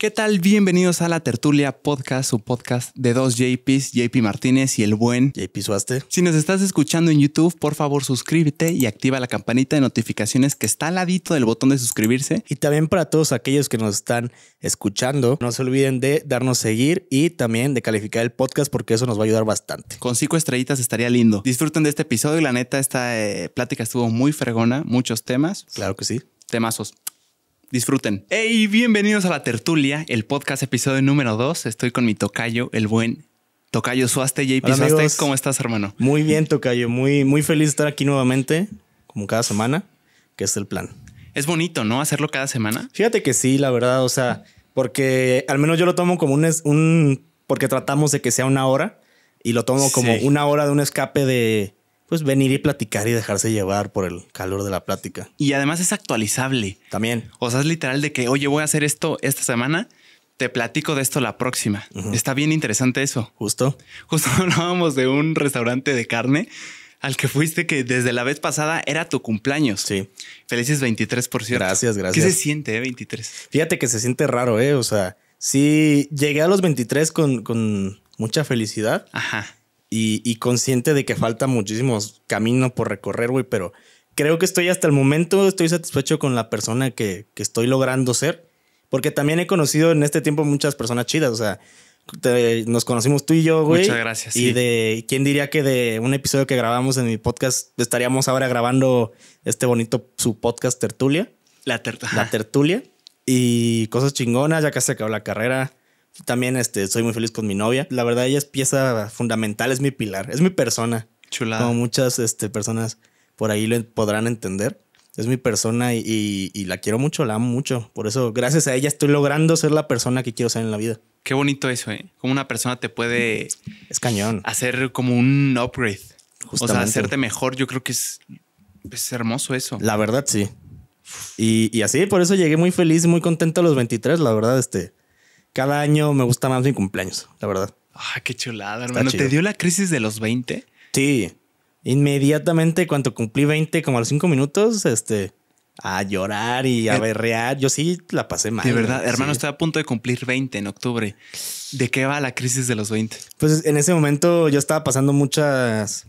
¿Qué tal? Bienvenidos a la Tertulia Podcast, su podcast de dos JPs, JP Martínez y el buen JP Suaste. Si nos estás escuchando en YouTube, por favor suscríbete y activa la campanita de notificaciones que está al ladito del botón de suscribirse. Y también para todos aquellos que nos están escuchando, no se olviden de darnos seguir y también de calificar el podcast porque eso nos va a ayudar bastante. Con cinco estrellitas estaría lindo. Disfruten de este episodio y la neta, esta eh, plática estuvo muy fregona, muchos temas. Claro que sí. Temazos. Disfruten. Hey, bienvenidos a La Tertulia, el podcast episodio número 2. Estoy con mi tocayo, el buen tocayo Suaste, JP Suaste. ¿Cómo estás, hermano? Muy bien, tocayo. Muy, muy feliz de estar aquí nuevamente, como cada semana, que es el plan. Es bonito, ¿no? Hacerlo cada semana. Fíjate que sí, la verdad, o sea, porque al menos yo lo tomo como un, un porque tratamos de que sea una hora y lo tomo como una hora de un escape de, pues venir y platicar y dejarse llevar por el calor de la plática. Y además es actualizable. También. O sea, es literal de que, oye, voy a hacer esto esta semana, te platico de esto la próxima. Está bien interesante eso. Justo. Justo hablábamos de un restaurante de carne al que fuiste que desde la vez pasada era tu cumpleaños. Sí. Felices 23, por cierto. Gracias, gracias. ¿Qué se siente, eh, 23? Fíjate que se siente raro, eh. O sea, sí llegué a los 23 con, con mucha felicidad. Ajá y, consciente de que falta muchísimo camino por recorrer, güey, pero creo que estoy hasta el momento, estoy satisfecho con la persona que, estoy logrando ser, porque también he conocido en este tiempo muchas personas chidas, o sea, nos conocimos tú y yo, güey. Muchas gracias. Y de quién diría que de un episodio que grabamos en mi podcast estaríamos ahora grabando este bonito su podcast Tertulia. La, Tertulia. la Tertulia. Y cosas chingonas, ya casi acabó la carrera. También este, soy muy feliz con mi novia. La verdad, ella es pieza fundamental, es mi pilar, es mi persona. Chulada. Como muchas este, personas por ahí lo podrán entender. Es mi persona y, la quiero mucho, la amo mucho. Por eso, gracias a ella, estoy logrando ser la persona que quiero ser en la vida. Qué bonito eso, ¿eh? Como una persona te puede. Es cañón. Hacer como un upgrade. O sea, hacerte mejor. Yo creo que es, hermoso eso. La verdad, sí. Y, y, así, por eso llegué muy feliz, muy contento a los 23. La verdad, este cada año me gusta más mi cumpleaños, la verdad. Ah, qué chulada, hermano. ¿Te dio la crisis de los 20? Sí. Inmediatamente, cuando cumplí 20, como a los 5 minutos, este, a llorar y a eh, berrear. Yo sí la pasé mal. De verdad, hermano, estoy a punto de cumplir 20 en octubre. ¿De qué va la crisis de los 20? Pues en ese momento yo estaba pasando muchas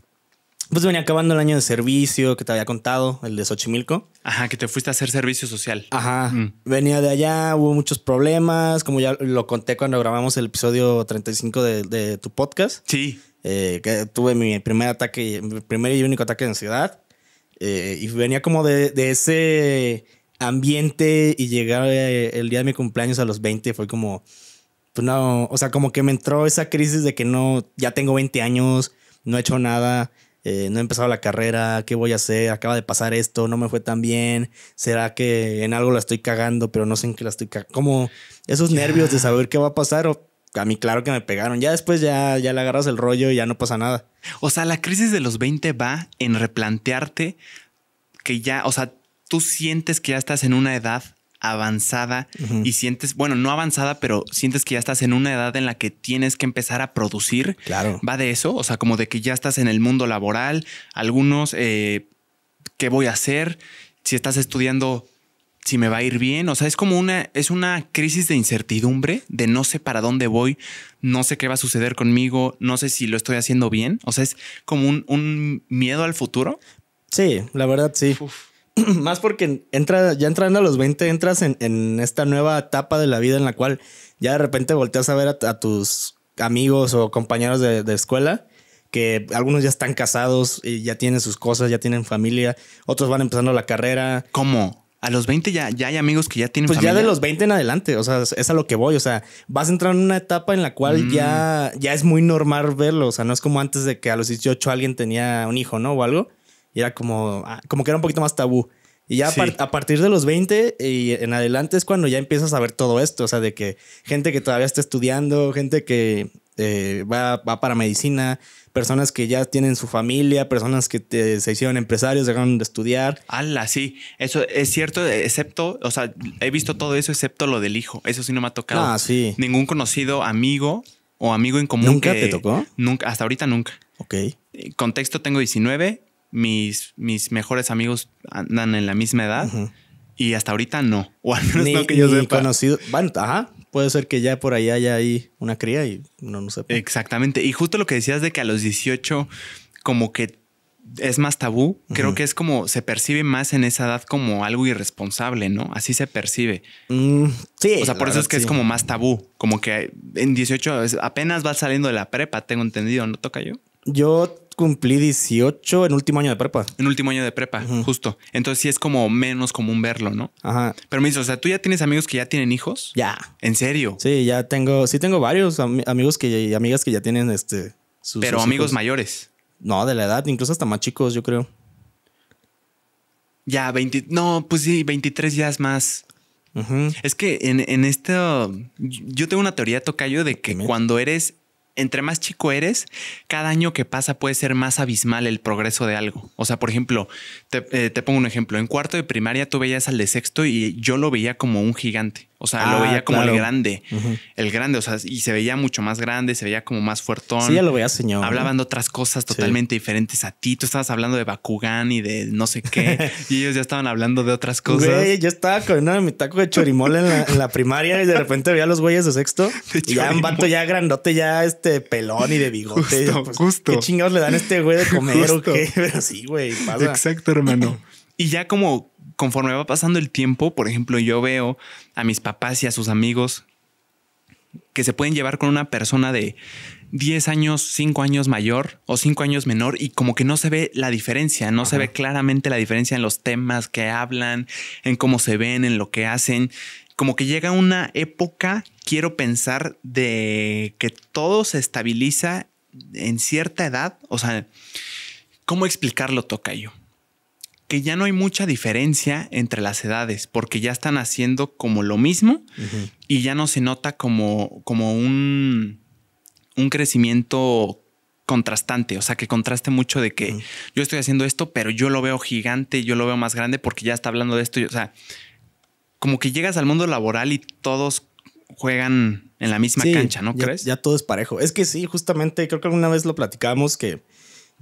pues venía acabando el año de servicio que te había contado, el de Xochimilco. Ajá, que te fuiste a hacer servicio social. Ajá. Mm. Venía de allá, hubo muchos problemas, como ya lo conté cuando grabamos el episodio 35 de, de tu podcast. Sí. Eh, que tuve mi primer ataque, mi primer y único ataque de ansiedad. Eh, y venía como de, de ese ambiente y llegar eh, el día de mi cumpleaños a los 20 fue como, pues no, o sea, como que me entró esa crisis de que no, ya tengo 20 años, no he hecho nada eh, no he empezado la carrera, ¿qué voy a hacer? Acaba de pasar esto, no me fue tan bien, ¿será que en algo la estoy cagando, pero no sé en qué la estoy cagando? Como esos nervios de saber qué va a pasar o a mí claro que me pegaron. Ya después ya, ya le agarras el rollo y ya no pasa nada. O sea, la crisis de los 20 va en replantearte que ya, o sea, tú sientes que ya estás en una edad avanzada y sientes, bueno, no avanzada, pero sientes que ya estás en una edad en la que tienes que empezar a producir. Claro. Va de eso, o sea, como de que ya estás en el mundo laboral, algunos, eh, ¿qué voy a hacer? Si estás estudiando, si me va a ir bien, o sea, es como una, es una crisis de incertidumbre, de no sé para dónde voy, no sé qué va a suceder conmigo, no sé si lo estoy haciendo bien, o sea, es como un, miedo al futuro. Sí, la verdad sí. más porque entra, ya entrando a los 20, entras en, esta nueva etapa de la vida en la cual ya de repente volteas a ver a, tus amigos o compañeros de, escuela, que algunos ya están casados y ya tienen sus cosas, ya tienen familia, otros van empezando la carrera. ¿Cómo? A los 20 ya, ya hay amigos que ya tienen pues ya de los 20 en adelante, o sea, es a lo que voy, o sea, vas a entrar en una etapa en la cual mm. ya, ya es muy normal verlo, o sea, no es como antes de que a los 18 alguien tenía un hijo, ¿no? O algo y era como, ah, como que era un poquito más tabú. Y ya a, partir de los 20 y en adelante es cuando ya empiezas a ver todo esto, o sea, de que gente que todavía está estudiando, gente que eh, va, va, para medicina, personas que ya tienen su familia, personas que se hicieron empresarios, dejaron de estudiar. ¡Hala! sí, eso es cierto, excepto, o sea, he visto todo eso excepto lo del hijo, eso sí no me ha tocado. Ah, sí. Ningún conocido amigo o amigo en común. ¿Nunca que te tocó? Nunca, hasta ahorita nunca. Ok. Contexto, tengo 19, mis, mis mejores amigos andan en la misma edad. Y hasta ahorita no. O al menos no que yo Conocido. Bueno, ajá. Puede ser que ya por ahí haya ahí una cría y no, no sepa. Exactamente. Y justo lo que decías de que a los 18 como que es más tabú, creo que es como se percibe más en esa edad como algo irresponsable, ¿no? Así se percibe. Mm, sí. O sea, por eso es que es como más tabú, como que en 18 apenas vas saliendo de la prepa, tengo entendido, ¿no toca yo? Yo cumplí 18 en último año de prepa. En último año de prepa, justo. Entonces sí es como menos común verlo, ¿no? Ajá. Pero me dice, o sea, ¿tú ya tienes amigos que ya tienen hijos? Ya. ¿En serio? Sí, ya tengo, sí tengo varios amigos que y amigas que ya tienen este. Sus, Pero amigos mayores. No, de la edad, incluso hasta más chicos, yo creo. Ya, 20. No, pues sí, 23 ya es más. Es que en, en esto. Yo tengo una teoría, Tocayo, de que cuando eres entre más chico eres, cada año que pasa puede ser más abismal el progreso de algo. O sea, por ejemplo, te, eh, pongo un ejemplo. En cuarto de primaria tú veías al de sexto y yo lo veía como un gigante. O sea, lo ah, veía como el grande. El grande, o sea, y se veía mucho más grande, se veía como más fuertón. Sí, ya lo veía, señor. Hablaban de otras cosas totalmente diferentes a ti. Tú estabas hablando de Bakugan y de no sé qué. y ellos ya estaban hablando de otras cosas. Güey, yo estaba comiendo mi taco de chorimol en la, primaria y de repente veía a los güeyes de sexto. y ya un vato ya grandote, ya este pelón y de bigote. Pues, justo, ¿Qué chingados le dan a este güey de comer o qué? Pero sí, güey, pasa. Exacto, hermano. Y ya como conforme va pasando el tiempo, por ejemplo, yo veo a mis papás y a sus amigos que se pueden llevar con una persona de 10 años, 5 años mayor o 5 años menor y como que no se ve la diferencia, no se ve claramente la diferencia en los temas que hablan, en cómo se ven, en lo que hacen. Como que llega una época, quiero pensar, de que todo se estabiliza en cierta edad. O sea, ¿cómo explicarlo, toca yo que ya no hay mucha diferencia entre las edades, porque ya están haciendo como lo mismo y ya no se nota como, como un, un crecimiento contrastante, o sea, que contraste mucho de que yo estoy haciendo esto, pero yo lo veo gigante, yo lo veo más grande porque ya está hablando de esto, o sea, como que llegas al mundo laboral y todos juegan en la misma cancha, ¿no crees? Ya todo es parejo. Es que sí, justamente creo que alguna vez lo platicamos que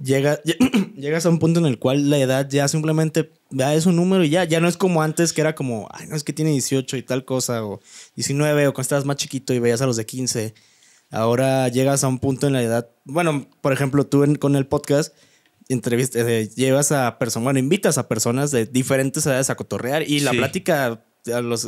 llegas a un punto en el cual la edad ya simplemente ya es un número y ya, ya no es como antes que era como, ay, no es que tiene 18 y tal cosa, o 19, o cuando estabas más chiquito y veías a los de 15. Ahora llegas a un punto en la edad, bueno, por ejemplo, tú con el podcast entrevistas, eh, llevas a personas, bueno, invitas a personas de diferentes edades a cotorrear y la plática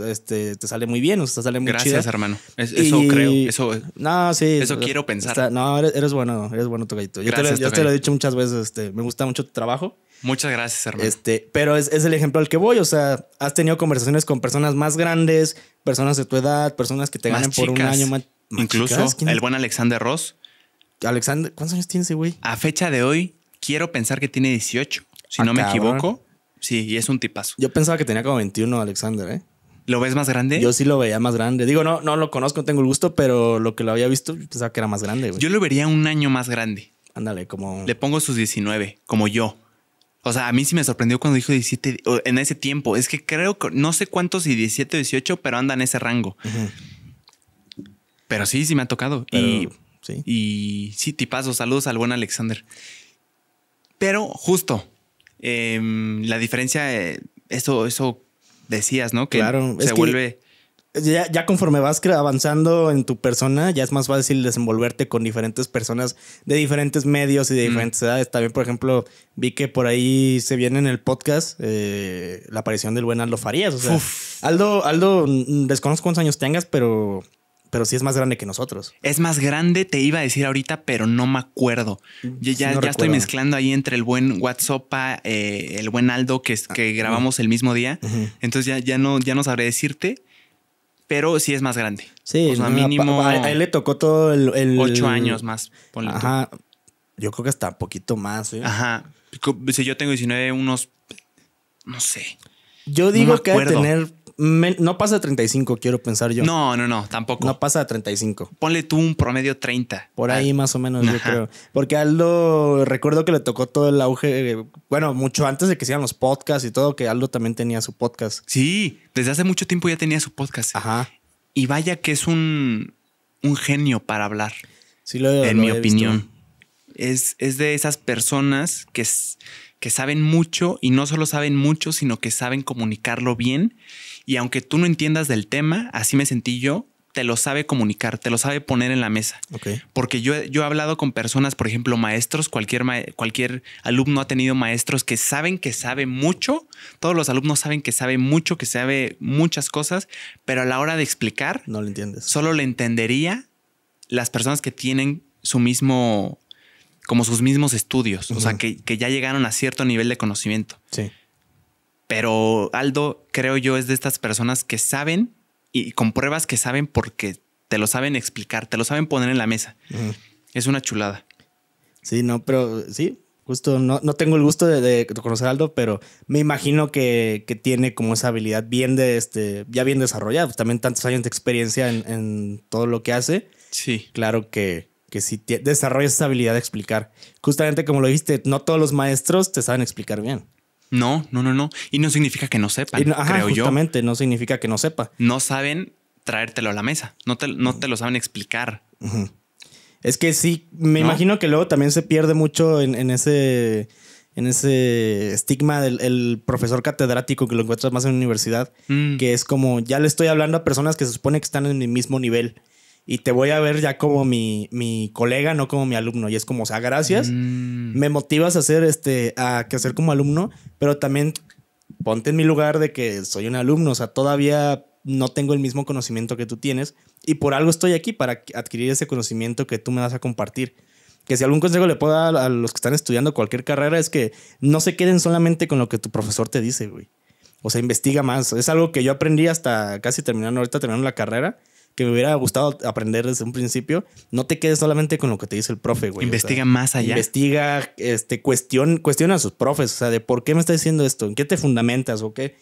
este, te sale muy bien, o sea, sale muy Gracias, hermano. eso creo. Eso, no, sí. Eso quiero pensar. no, eres, bueno, eres bueno, tu Yo, te, lo, yo te, lo, he dicho muchas veces, este, me gusta mucho tu trabajo. Muchas gracias, hermano. Este, pero es, el ejemplo al que voy. O sea, has tenido conversaciones con personas más grandes, personas de tu edad, personas que te más ganan por un año más. Incluso el buen Alexander Ross. Alexander, ¿cuántos años tiene ese güey? A fecha de hoy, quiero pensar que tiene 18. Si no me ah, equivoco, Sí, y es un tipazo. Yo pensaba que tenía como 21 Alexander, ¿eh? ¿Lo ves más grande? Yo sí lo veía más grande. Digo, no, no lo conozco, no tengo el gusto, pero lo que lo había visto pensaba que era más grande, Yo lo vería un año más grande. Ándale, como. Le pongo sus 19, como yo. O sea, a mí sí me sorprendió cuando dijo 17 en ese tiempo. Es que creo que no sé cuántos y 17 o 18, pero anda en ese rango. Pero sí, sí me ha tocado. y, sí. y sí, tipazo. Saludos al buen Alexander. Pero justo, Em, la diferencia, eh, eso, eso decías, ¿no? Que claro, se vuelve... ya, conforme vas avanzando en tu persona, ya es más fácil desenvolverte con diferentes personas de diferentes medios y de mm. diferentes edades. También, por ejemplo, vi que por ahí se viene en el podcast eh, la aparición del buen Aldo Farías. Aldo, Aldo, mm, desconozco cuántos años tengas, pero pero sí es más grande que nosotros. Es más grande, te iba a decir ahorita, pero no me acuerdo. Mm, ya, estoy mezclando ahí entre el buen WhatsApp, eh, el buen Aldo que, ah, grabamos el mismo día. Entonces ya, no, ya no sabré decirte, pero sí es más grande. Sí, o sea, mínimo. A, él le tocó todo el. ocho años más. ajá. Yo creo que hasta un poquito más. ¿eh? Ajá. Si yo tengo 19, unos. No sé. Yo digo que debe tener no pasa de 35, quiero pensar yo. No, no, no, tampoco. No pasa de 35. Ponle tú un promedio 30. Por ahí más o menos, yo creo. Porque Aldo, recuerdo que le tocó todo el auge, bueno, mucho antes de que hicieran los podcasts y todo, que Aldo también tenía su podcast. Sí, desde hace mucho tiempo ya tenía su podcast. Ajá. Y vaya que es un, un genio para hablar. Sí, lo, En mi opinión. Es, es, de esas personas que, que saben mucho y no solo saben mucho, sino que saben comunicarlo bien y aunque tú no entiendas del tema, así me sentí yo, te lo sabe comunicar, te lo sabe poner en la mesa. Porque yo, yo he hablado con personas, por ejemplo, maestros, cualquier, cualquier alumno ha tenido maestros que saben que sabe mucho, todos los alumnos saben que sabe mucho, que sabe muchas cosas, pero a la hora de explicar, no lo entiendes. Solo le entendería las personas que tienen su mismo, como sus mismos estudios, o sea, que, que ya llegaron a cierto nivel de conocimiento. Sí. Pero Aldo, creo yo, es de estas personas que saben y con pruebas que saben porque te lo saben explicar, te lo saben poner en la mesa. Es una chulada. Sí, no, pero sí, justo no, tengo el gusto de, conocer a Aldo, pero me imagino que, tiene como esa habilidad bien de este, ya bien desarrollada, pues, también tantos años de experiencia en, todo lo que hace. Sí. Claro que, que sí desarrolla esa habilidad de explicar. Justamente como lo dijiste, no todos los maestros te saben explicar bien. No, no, no, no. Y no significa que no sepan, no, creo justamente, no significa que no sepa. No saben traértelo a la mesa. No te, no te lo saben explicar. Es que sí, me imagino que luego también se pierde mucho en, ese en ese estigma del profesor catedrático que lo encuentras más en la universidad, mm. que es como ya le estoy hablando a personas que se supone que están en el mismo nivel y te voy a ver ya como mi, colega, no como mi alumno. Y es como, o sea, gracias. Mm. Me motivas a hacer este, a que hacer como alumno, pero también ponte en mi lugar de que soy un alumno, o sea, todavía no tengo el mismo conocimiento que tú tienes y por algo estoy aquí para adquirir ese conocimiento que tú me vas a compartir. Que si algún consejo le puedo dar a los que están estudiando cualquier carrera es que no se queden solamente con lo que tu profesor te dice, güey. O sea, investiga más. Es algo que yo aprendí hasta casi terminando, ahorita terminando la carrera me hubiera gustado aprender desde un principio, no te quedes solamente con lo que te dice el profe, güey. Investiga más allá. Investiga, este, cuestión, cuestiona a sus profes, o sea, de por qué me está diciendo esto, en qué te fundamentas o qué.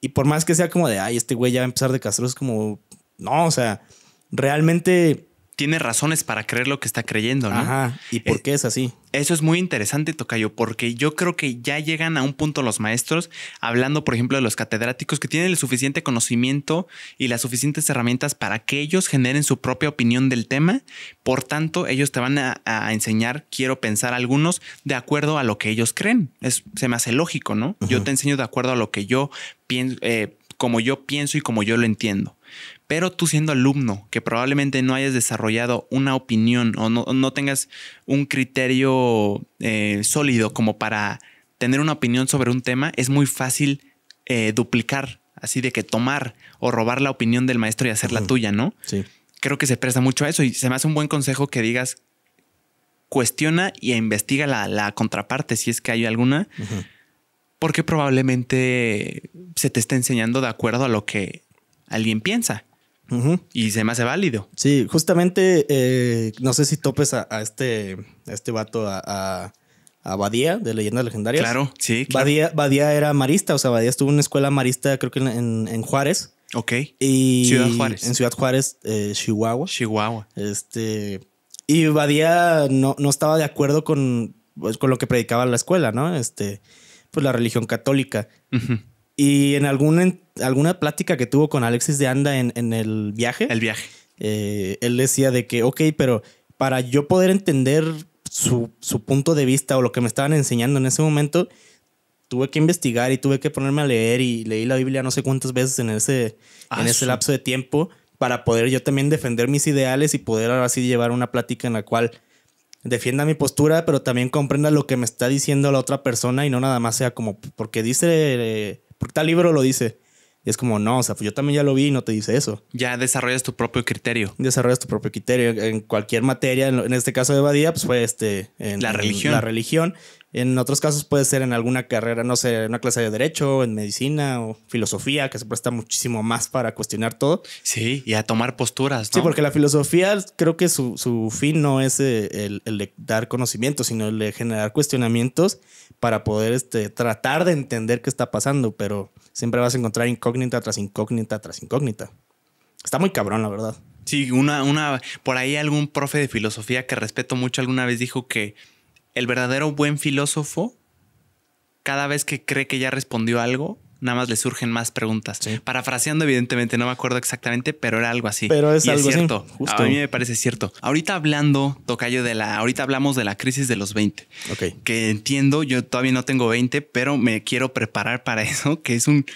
Y por más que sea como de, ay, este güey ya va a empezar de castro, es como, no, o sea, realmente tiene razones para creer lo que está creyendo, ¿no? Ajá. ¿Y por eh, qué es así? Eso es muy interesante, Tocayo, porque yo creo que ya llegan a un punto los maestros, hablando, por ejemplo, de los catedráticos, que tienen el suficiente conocimiento y las suficientes herramientas para que ellos generen su propia opinión del tema. Por tanto, ellos te van a, enseñar, quiero pensar algunos, de acuerdo a lo que ellos creen. Es, se me hace lógico, ¿no? Yo te enseño de acuerdo a lo que yo pienso, eh, como yo pienso y como yo lo entiendo. Pero tú siendo alumno, que probablemente no hayas desarrollado una opinión o no, tengas un criterio eh, sólido como para tener una opinión sobre un tema, es muy fácil eh, duplicar, así de que tomar o robar la opinión del maestro y hacerla la tuya, ¿no? Sí. Creo que se presta mucho a eso y se me hace un buen consejo que digas, cuestiona y investiga la, contraparte, si es que hay alguna. porque probablemente se te está enseñando de acuerdo a lo que alguien piensa. Y se me hace válido. Sí, justamente, eh, no sé si topes a, este, este vato, a, Badía de Leyendas Legendarias. Claro, sí. Badía, era marista, o sea, Badía estuvo en una escuela marista, creo que en, Juárez. Ok. Y Ciudad Juárez. En Ciudad Juárez, eh, Chihuahua. Chihuahua. Este. Y Badía no, estaba de acuerdo con, pues, con lo que predicaba la escuela, ¿no? Este, pues la religión católica. Ajá y en alguna, alguna plática que tuvo con Alexis de Anda en, el viaje. El viaje. Eh, él decía de que, ok, pero para yo poder entender su, punto de vista o lo que me estaban enseñando en ese momento, tuve que investigar y tuve que ponerme a leer y leí la Biblia no sé cuántas veces en ese, en ah, ese lapso de tiempo para poder yo también defender mis ideales y poder ahora sí llevar una plática en la cual defienda mi postura, pero también comprenda lo que me está diciendo la otra persona y no nada más sea como porque dice... Eh, porque tal libro lo dice. Y es como, no, o sea, pues yo también ya lo vi y no te dice eso. Ya desarrollas tu propio criterio. Desarrollas tu propio criterio en cualquier materia. En este caso de Badía, pues fue este. la religión. En la religión. En otros casos puede ser en alguna carrera, no sé, en una clase de derecho, en medicina o filosofía, que se presta muchísimo más para cuestionar todo. Sí, y a tomar posturas. ¿no? Sí, porque la filosofía creo que su, fin no es eh, el, de dar conocimiento, sino el de generar cuestionamientos para poder este, tratar de entender qué está pasando, pero siempre vas a encontrar incógnita tras incógnita tras incógnita. Está muy cabrón, la verdad. Sí, una, una, por ahí algún profe de filosofía que respeto mucho alguna vez dijo que el verdadero buen filósofo, cada vez que cree que ya respondió algo, nada más le surgen más preguntas. Parafraseando, evidentemente, no me acuerdo exactamente, pero era algo así. Pero es algo cierto. justo. A mí me parece cierto. Ahorita hablando, Tocayo, de la. Ahorita hablamos de la crisis de los 20. Ok. Que entiendo, yo todavía no tengo 20, pero me quiero preparar para eso, que es un.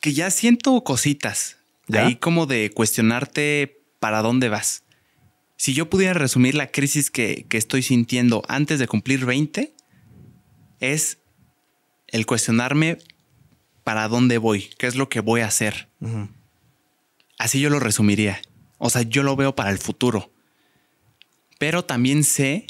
que ya siento cositas. De Ahí como de cuestionarte para dónde vas. Si yo pudiera resumir la crisis que, estoy sintiendo antes de cumplir 20, es el cuestionarme para dónde voy, qué es lo que voy a hacer. Así yo lo resumiría. O sea, yo lo veo para el futuro. Pero también sé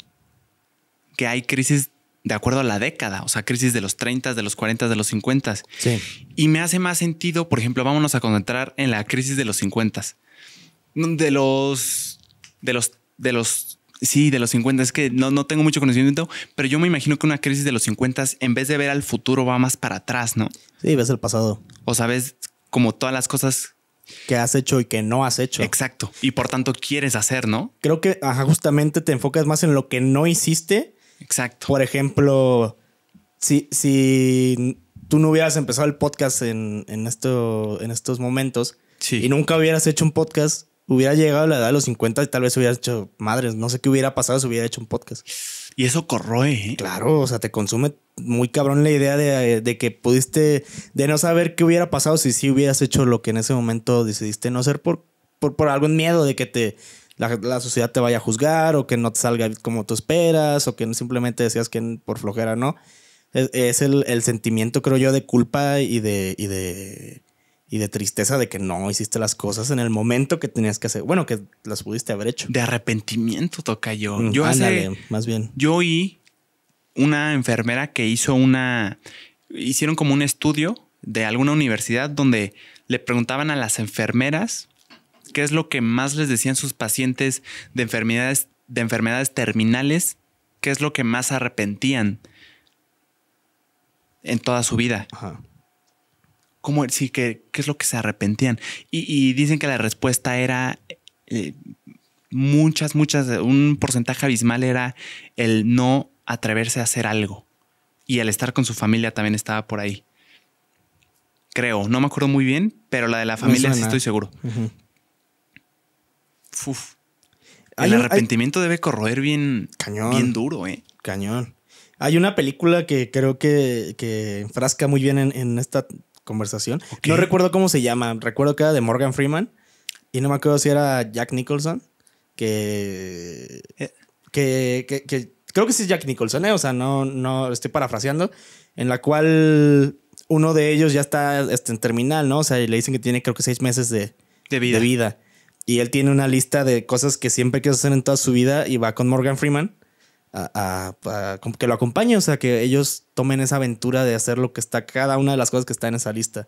que hay crisis de acuerdo a la década, o sea, crisis de los 30, de los 40, de los 50. Sí. Y me hace más sentido, por ejemplo, vámonos a concentrar en la crisis de los 50. De los de los, de los, sí, de los 50, es que no, tengo mucho conocimiento, pero yo me imagino que una crisis de los 50 en vez de ver al futuro va más para atrás, ¿no? Sí, ves el pasado. O sabes como todas las cosas que has hecho y que no has hecho. Exacto. Y por tanto quieres hacer, ¿no? Creo que justamente te enfocas más en lo que no hiciste. Exacto. Por ejemplo, si, si tú no hubieras empezado el podcast en, esto, en estos momentos y nunca hubieras hecho un podcast, hubiera llegado a la edad de los 50 y tal vez hubieras hecho madres, no sé qué hubiera pasado si hubiera hecho un podcast. Y eso corroe. ¿eh? Claro, o sea, te consume muy cabrón la idea eh, de, que pudiste, de no saber qué hubiera pasado si sí hubieras hecho lo que en ese momento decidiste no hacer por, por, por algún miedo de que te, la, la, sociedad te vaya a juzgar o que no te salga como tú esperas o que simplemente decías que por flojera, ¿no? Es, es el, sentimiento, creo yo, de culpa y de, y de y de tristeza de que no hiciste las cosas en el momento que tenías que hacer. Bueno, que las pudiste haber hecho. De arrepentimiento toca yo. Mm, yo más bien. Yo oí una enfermera que hizo una hicieron como un estudio de alguna universidad donde le preguntaban a las enfermeras qué es lo que más les decían sus pacientes de enfermedades de enfermedades terminales, qué es lo que más arrepentían en toda su vida. Ajá cómo, sí, qué, qué es lo que se arrepentían. Y, dicen que la respuesta era eh, muchas, muchas, un porcentaje abismal era el no atreverse a hacer algo. Y al estar con su familia también estaba por ahí. Creo, no me acuerdo muy bien, pero la de la familia sí estoy seguro. El arrepentimiento debe corroer bien, bien duro, ¿eh? Cañón. Hay una película que creo que, que enfrasca muy bien en, esta conversación. No recuerdo cómo se llama, recuerdo que era de Morgan Freeman y no me acuerdo si era Jack Nicholson, que... Eh. Que, creo que sí es Jack Nicholson, ¿eh? o sea, no, no estoy parafraseando, en la cual uno de ellos ya está este, en terminal, ¿no? O sea, le dicen que tiene creo que seis meses de, vida. de vida. Y él tiene una lista de cosas que siempre quiso hacer en toda su vida y va con Morgan Freeman a, que lo acompañe, o sea, que ellos tomen esa aventura de hacer lo que está, cada una de las cosas que está en esa lista.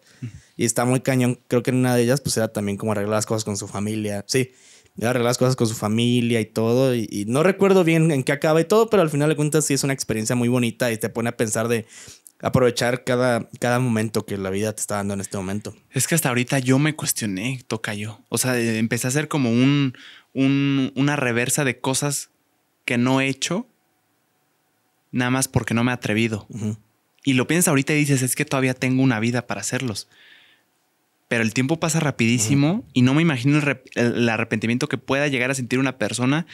Y está muy cañón, creo que en una de ellas, pues era también como arreglar las cosas con su familia, sí, arreglar las cosas con su familia y todo, y, no recuerdo bien en qué acaba y todo, pero al final de cuentas sí es una experiencia muy bonita y te pone a pensar de aprovechar cada, cada momento que la vida te está dando en este momento. Es que hasta ahorita yo me cuestioné, toca yo, o sea, empecé a hacer como un, una reversa de cosas que no he hecho nada más porque no me he atrevido. Y lo piensas ahorita y dices, es que todavía tengo una vida para hacerlos. Pero el tiempo pasa rapidísimo y no me imagino el, arrepentimiento que pueda llegar a sentir una persona,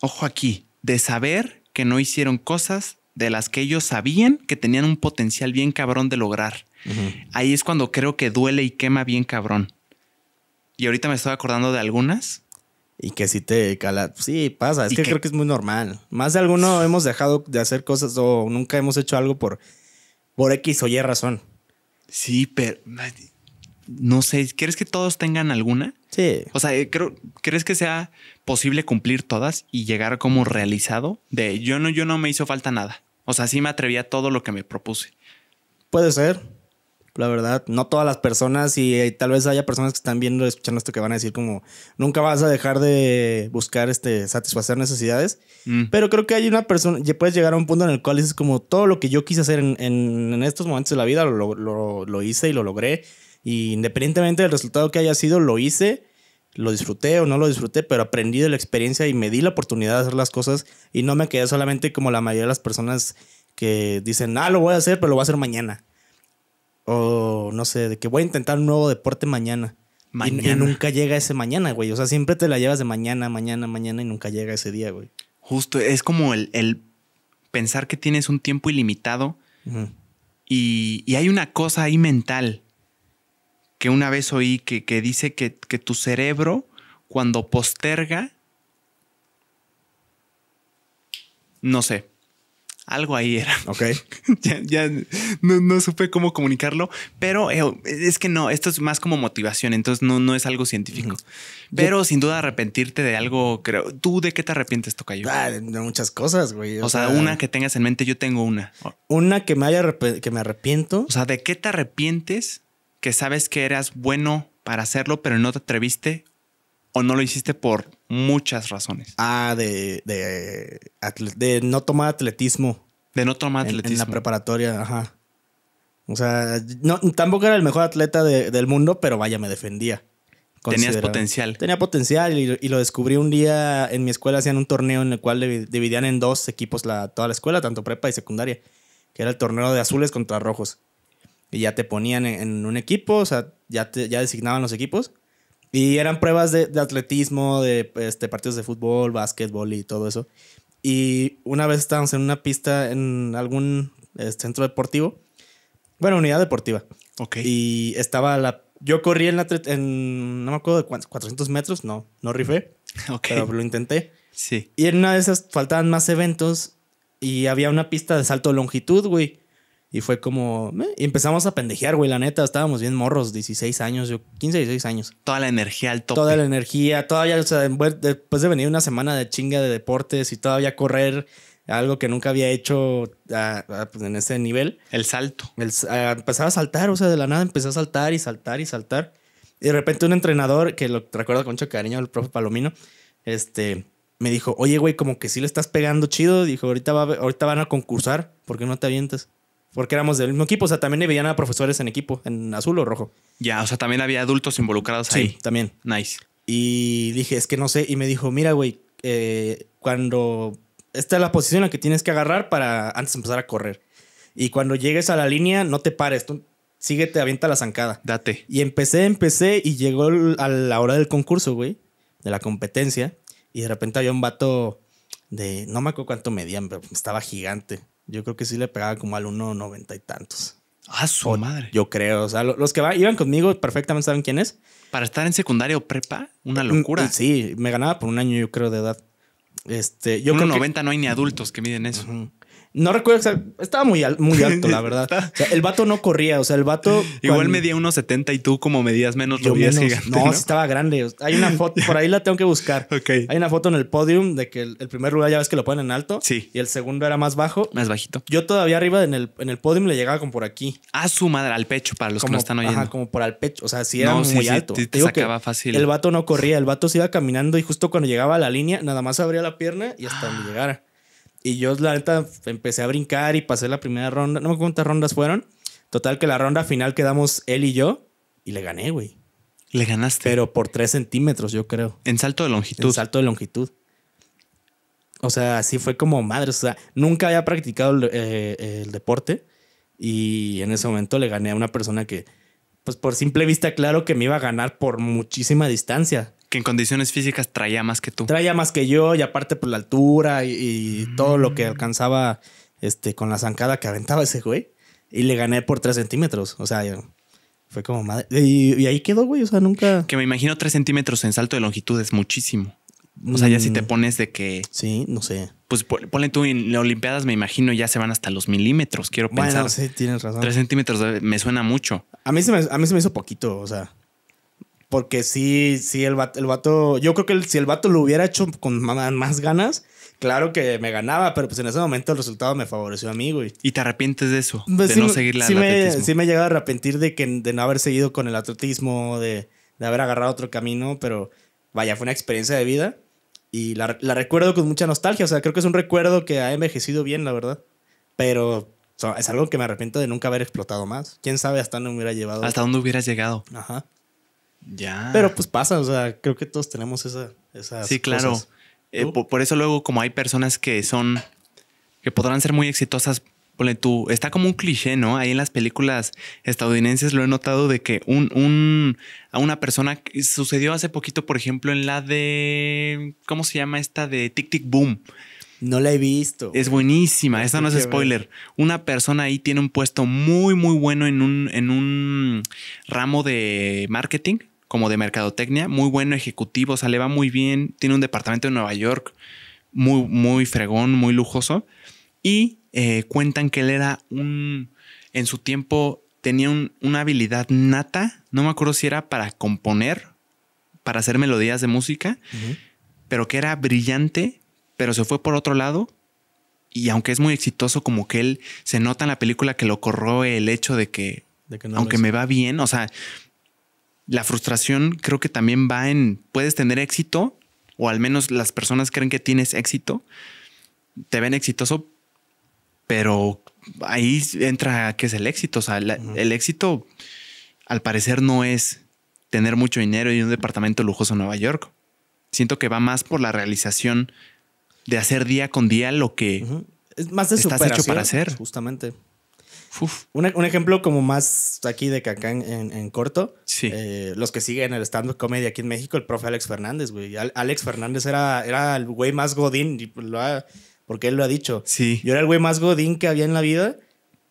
ojo aquí, de saber que no hicieron cosas de las que ellos sabían que tenían un potencial bien cabrón de lograr. Ahí es cuando creo que duele y quema bien cabrón. Y ahorita me estoy acordando de algunas y que si te cala. Sí, pasa, es que, creo que es muy normal. Más de alguno hemos dejado de hacer cosas o nunca hemos hecho algo por, por X o Y razón. Sí, pero no sé, ¿quieres que todos tengan alguna? Sí. O sea, eh, ¿crees que sea posible cumplir todas y llegar como realizado de yo no, yo no me hizo falta nada? O sea, sí me atreví a todo lo que me propuse. Puede ser la verdad. No todas las personas y eh, tal vez haya personas que están viendo, escuchando esto que van a decir como, nunca vas a dejar de buscar, este, satisfacer necesidades. Mm. Pero creo que hay una persona, puedes llegar a un punto en el cual dices como, todo lo que yo quise hacer en, en, estos momentos de la vida, lo, hice y lo logré. Y independientemente del resultado que haya sido, lo hice. Lo disfruté o no lo disfruté, pero aprendí de la experiencia y me di la oportunidad de hacer las cosas y no me quedé solamente como la mayoría de las personas que dicen, ah, lo voy a hacer, pero lo voy a hacer mañana. O no sé, de que voy a intentar un nuevo deporte mañana. mañana. nunca llega ese mañana, güey. O sea, siempre te la llevas de mañana, mañana, mañana y nunca llega ese día, güey. Justo, es como el, pensar que tienes un tiempo ilimitado y, hay una cosa ahí mental que una vez oí que, dice que tu cerebro cuando posterga, no sé, algo ahí era. Ok. ya, no, supe cómo comunicarlo, pero eh, es que no, esto es más como motivación, entonces no, no es algo científico. Pero sin duda arrepentirte de algo, creo. ¿Tú de qué te arrepientes, Tocayo? Ah, de muchas cosas, güey. O, sea, una que tengas en mente, yo tengo una. Una que me, haya que me arrepiento. O sea, ¿de qué te arrepientes que sabes que eras bueno para hacerlo, pero no te atreviste o no lo hiciste por muchas razones? Ah, de, de, no tomar atletismo. De no tomar atletismo. En, la preparatoria, ajá. O sea, tampoco era el mejor atleta del mundo, pero vaya, me defendía. Tenías potencial. Tenía potencial y, lo descubrí un día en mi escuela. Hacían un torneo en el cual dividían en dos equipos toda la escuela, tanto prepa y secundaria, que era el torneo de azules contra rojos. Y ya te ponían en, un equipo, o sea, ya, ya designaban los equipos. Y eran pruebas de, de atletismo, de este, partidos de fútbol, básquetbol y todo eso. Y una vez estábamos en una pista en algún este, centro deportivo. Bueno, unidad deportiva. Ok. Y estaba la. Yo corrí en la. En, no me acuerdo de cuántos, 400 metros. No, no rifé. Ok. Pero lo intenté. Sí. Y en una de esas faltaban más eventos y había una pista de salto de longitud, güey. Y fue como, eh", y empezamos a pendejear, güey, la neta, estábamos bien morros, 16 años, yo 15, 16 años. Toda la energía al tope. Toda la energía, todavía, o sea, después de venir una semana de chinga de deportes y todavía correr algo que nunca había hecho pues, en ese nivel. El salto. El, a empezar a saltar, o sea, de la nada empecé a saltar y saltar y saltar. Y de repente un entrenador, que lo recuerdo con mucho cariño, el profe Palomino, este, me dijo, oye, güey, como que sí le estás pegando chido. Dijo, ahorita, ahorita van a concursar, porque no te avientas? Porque éramos del mismo equipo. O sea, también veían a profesores en equipo, en azul o rojo. Ya, o sea, también había adultos involucrados ahí. también. Nice. Y dije, es que no sé. Y me dijo, mira, güey, eh, cuando. Esta es la posición en la que tienes que agarrar para antes empezar a correr. Y cuando llegues a la línea, no te pares. Tú te avienta la zancada. Date. Y empecé, empecé y llegó a la hora del concurso, güey, de la competencia. Y de repente había un vato de. No me acuerdo cuánto medían, pero estaba gigante. Yo creo que sí le pegaba como al 1.90 y tantos. Ah, su madre. Yo creo. O sea, los que va, iban conmigo perfectamente saben quién es. Para estar en secundaria o prepa, una mm, locura. Sí, me ganaba por un año, yo creo, de edad. Este, yo 1.90 no hay ni adultos que miden eso. No recuerdo, estaba muy, muy alto, la verdad. O sea, el vato no corría, o sea, el vato... Igual medía unos 70 y tú como medías menos, lo menos. Gigante, no, sí estaba grande. Hay una foto, por ahí la tengo que buscar. Okay. Hay una foto en el podium de que el, primer lugar ya ves que lo ponen en alto. Sí. Y el segundo era más bajo. Más bajito. Yo todavía arriba en el, en el podium le llegaba como por aquí. A ah, su madre, al pecho, para los que no están oyendo. Ajá, como por al pecho. O sea, sí era muy alto. te, fácil. El vato no corría, el vato se iba caminando y justo cuando llegaba a la línea, nada más abría la pierna y hasta donde llegara. Y yo, la neta, empecé a brincar y pasé la primera ronda. No me acuerdo cuántas rondas fueron. Total, que la ronda final quedamos él y yo. Y le gané, güey. Le ganaste. Pero por tres centímetros, yo creo. En salto de longitud. En salto de longitud. O sea, así fue como madre. O sea, nunca había practicado eh, el deporte. Y en ese momento le gané a una persona que, pues por simple vista, claro que me iba a ganar por muchísima distancia que en condiciones físicas traía más que tú. Traía más que yo y aparte por pues, la altura y, mm. todo lo que alcanzaba este, con la zancada que aventaba ese güey. Y le gané por 3 centímetros. O sea, fue como madre. Y, ahí quedó, güey. O sea, nunca. Que me imagino 3 centímetros en salto de longitud es muchísimo. O sea, ya si te mm. pones de que. Sí, no sé. Pues ponle tú en las Olimpiadas, me imagino ya se van hasta los milímetros. Quiero bueno, Sí, tienes razón. 3 centímetros eh, me suena mucho. A mí, a mí se me hizo poquito. O sea, porque sí, sí, el vato, el yo creo que si el vato lo hubiera hecho con más ganas, claro que me ganaba, pero pues en ese momento el resultado me favoreció a mí, ¿Y te arrepientes de eso? Pues de sí, no seguir la sí me, sí me he llegado a arrepentir de, que, de no haber seguido con el atletismo, de, de haber agarrado otro camino, pero vaya, fue una experiencia de vida y la, la, recuerdo con mucha nostalgia. O sea, creo que es un recuerdo que ha envejecido bien, la verdad. Pero es algo que me arrepiento de nunca haber explotado más. Quién sabe hasta dónde me hubiera llevado. Hasta dónde hubieras llegado. Ajá. Ya. Pero pues pasa, o sea, creo que todos tenemos esa. Esas sí, claro. Eh, por, eso luego, como hay personas que son. que podrán ser muy exitosas. Ponle tú, está como un cliché, ¿no? Ahí en las películas estadounidenses lo he notado de que un, un, a una persona sucedió hace poquito, por ejemplo, en la de. ¿Cómo se llama esta? De Tic Tic Boom. No la he visto. Es buenísima, esta no es spoiler. Una persona ahí tiene un puesto muy, muy bueno en un, en un ramo de marketing como de mercadotecnia, muy bueno ejecutivo, o sea, le va muy bien, tiene un departamento en Nueva York muy, muy fregón, muy lujoso, y eh, cuentan que él era un, en su tiempo tenía una habilidad nata, no me acuerdo si era para componer, para hacer melodías de música, pero que era brillante, pero se fue por otro lado y aunque es muy exitoso, como que él se nota en la película que lo corroe el hecho de que, aunque me va bien, o sea, la frustración creo que también va en, puedes tener éxito, o al menos las personas creen que tienes éxito, te ven exitoso, pero ahí entra qué es el éxito. O sea, el éxito al parecer no es tener mucho dinero y un departamento lujoso en Nueva York. Siento que va más por la realización de hacer día con día lo que es más de estás hecho para hacer. Justamente. Un, ejemplo como más aquí de Cacán en, en corto. Eh, los que siguen el stand-up comedy aquí en México, el profe Alex Fernández, güey. Alex Fernández era, era el güey más godín, porque él lo ha dicho. Yo era el güey más godín que había en la vida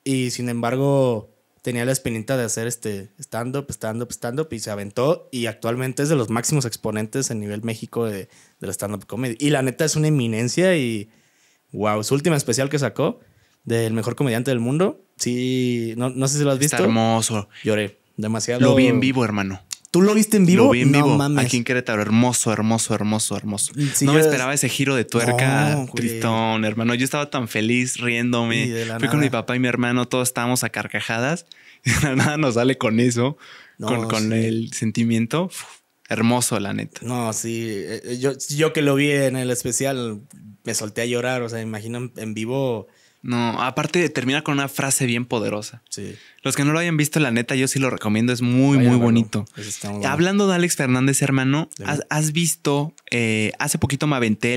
y sin embargo tenía la espinita de hacer este stand-up, stand-up, stand-up y se aventó y actualmente es de los máximos exponentes a nivel México de, la stand-up comedy. Y la neta es una eminencia y wow, su última especial que sacó del mejor comediante del mundo Sí, no, sé si lo has visto. Está hermoso. Lloré demasiado. Lo vi en vivo, hermano. ¿Tú lo viste en vivo? Lo vi en vivo. Mames. Aquí en Querétaro. Hermoso, hermoso, hermoso, hermoso. Mm, no me esperaba ese giro de tuerca, Cristón, hermano. Yo estaba tan feliz riéndome. Fui con mi papá y mi hermano, todos estábamos a carcajadas. nada nos sale con eso, con, el sentimiento. hermoso, la neta. No, sí. Eh, eh, yo, yo que lo vi en el especial, me solté a llorar. O sea, imagino en vivo no, aparte termina con una frase bien poderosa. Sí. Los que no lo hayan visto, la neta, yo sí lo recomiendo. Es muy, muy bonito. Hablando de Alex Fernández, hermano, has, visto, eh, hace poquito me aventé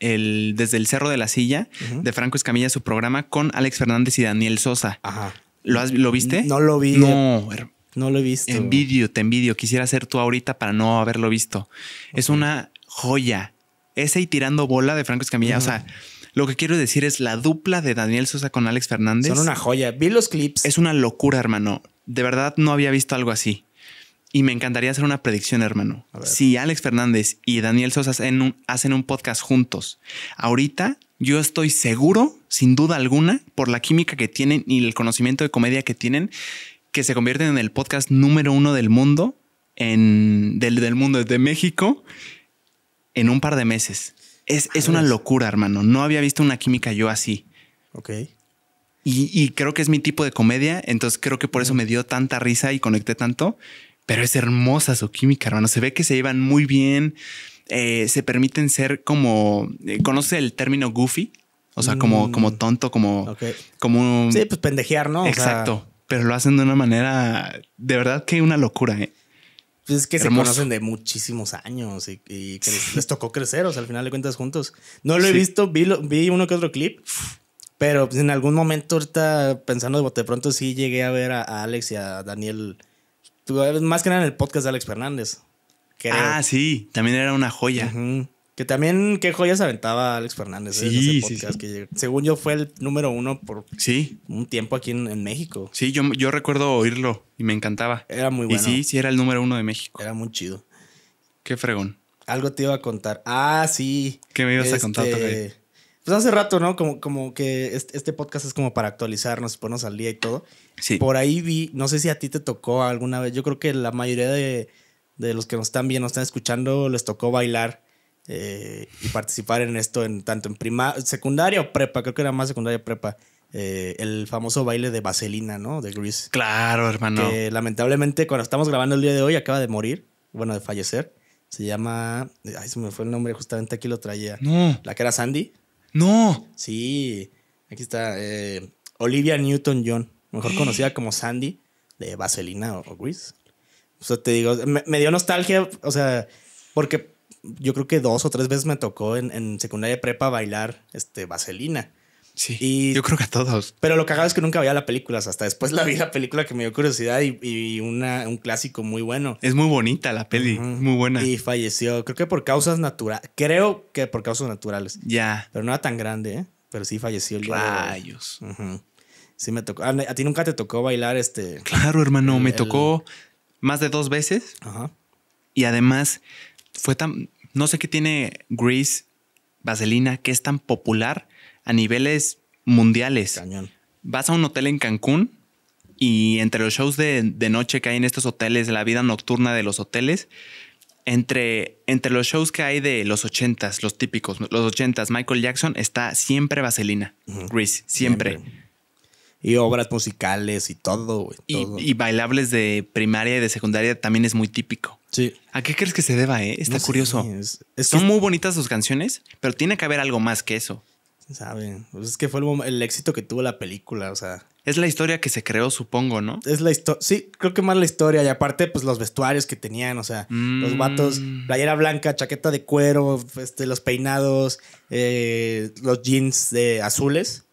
el, desde el Cerro de la Silla de Franco Escamilla, su programa con Alex Fernández y Daniel Sosa. Ajá. ¿Lo, ¿Lo viste? No lo vi. No, No lo he visto. Envidio, te envidio. Quisiera ser tú ahorita para no haberlo visto. Es una joya. Ese y tirando bola de Franco Escamilla. O sea, lo que quiero decir es la dupla de Daniel Sosa con Alex Fernández. Son una joya. Vi los clips. Es una locura, hermano. De verdad no había visto algo así. Y me encantaría hacer una predicción, hermano. Si Alex Fernández y Daniel Sosa hacen un, podcast juntos, ahorita yo estoy seguro, sin duda alguna, por la química que tienen y el conocimiento de comedia que tienen, que se convierten en el podcast número uno del mundo, en, del, del mundo de México, en un par de meses. Es, una locura, hermano. No había visto una química yo así. Ok. Y, creo que es mi tipo de comedia, entonces creo que por eso me dio tanta risa y conecté tanto, pero es hermosa su química, hermano. Se ve que se llevan muy bien, eh, se permiten ser como, eh, ¿conoce el término goofy? O sea, como, mm. como tonto, como, como... Sí, pues pendejear, ¿no? Exacto. Pero lo hacen de una manera, de verdad que una locura, ¿eh? Pues es que se conocen de muchísimos años y, que les, tocó crecer, o sea, al final de cuentas juntos. No lo he visto, vi, vi uno que otro clip, pero pues, en algún momento ahorita pensando de pronto sí llegué a ver a, Alex y a Daniel, más que nada en el podcast de Alex Fernández. Ah, sí, también era una joya. Que también, qué joyas aventaba Alex Fernández. ¿eh? Sí, sí, según yo fue el número uno por sí. un tiempo aquí en, México. Sí, yo, yo recuerdo oírlo y me encantaba. Era muy bueno. Y sí, sí, era el número uno de México. Era muy chido. Qué fregón. Algo te iba a contar. Ah, sí. ¿Qué me ibas a contar? Este, pues hace rato, ¿no? Como, como que este, podcast es como para actualizarnos, ponernos al día y todo. Sí. Por ahí vi, no sé si a ti te tocó alguna vez, yo creo que la mayoría de, de los que nos están viendo, nos están escuchando, les tocó bailar eh, y participar en esto en tanto en primaria secundaria o prepa, creo que era más secundaria prepa. Eh, el famoso baile de Vaselina, ¿no? De Grease. Claro, hermano. Que lamentablemente cuando estamos grabando el día de hoy acaba de morir, bueno, de fallecer. Se llama. Ay, se me fue el nombre, justamente aquí lo traía. No. La que era Sandy. No. Sí, aquí está. Eh, Olivia Newton-John, mejor conocida como Sandy de Vaselina o, gris Grease. te digo, me dio nostalgia, o sea, porque yo creo que dos o tres veces me tocó en, en secundaria prepa bailar este, vaselina. Sí, yo creo que a todos. Pero lo cagado es que nunca veía la película. hasta después la vi la película que me dio curiosidad y, un clásico muy bueno. Es muy bonita la peli, muy buena. Y falleció, creo que por causas naturales. Creo que por causas naturales. Ya. Pero no era tan grande, ¿eh? Pero sí falleció el Rayos. Sí me tocó. ¿A ti nunca te tocó bailar este? Claro, hermano. me tocó más de dos veces. Ajá. Y además fue tan, no sé qué tiene Grease, Vaselina, que es tan popular a niveles mundiales. Vas a un hotel en Cancún y entre los shows de, noche que hay en estos hoteles, la vida nocturna de los hoteles, entre, entre los shows que hay de los ochentas, los típicos, los ochentas, Michael Jackson está siempre Vaselina, Grease, siempre. Y obras musicales y todo, y, bailables de primaria y de secundaria también es muy típico. Sí. ¿A qué crees que se deba, eh? Está curioso. Son muy bonitas sus canciones, pero tiene que haber algo más que eso. Saben, pues es que fue el, éxito que tuvo la película, o sea. Es la historia que se creó, supongo, ¿no? Es la historia, sí, creo que más la historia. Y aparte, pues los vestuarios que tenían, o sea, los mm. vatos, playera blanca, chaqueta de cuero, este, los peinados, eh, los jeans eh, azules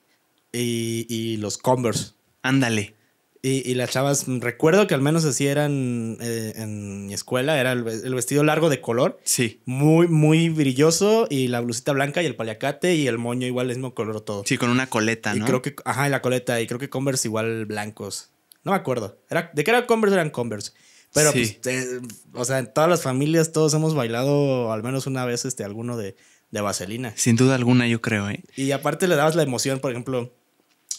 y, y los Converse. Ándale. Y, las chavas, recuerdo que al menos así eran eh, en mi escuela, era el, vestido largo de color. Sí. Muy, muy brilloso y la blusita blanca y el paliacate y el moño igual, el mismo color todo. Sí, con una coleta, y creo que, ajá, la coleta y creo que Converse igual blancos. No me acuerdo. Era, ¿De qué era Converse? Eran Converse. Pero, pues, eh, o sea, en todas las familias todos hemos bailado al menos una vez este, alguno de, de vaselina. Sin duda alguna, yo creo, ¿eh? Y aparte le dabas la emoción, por ejemplo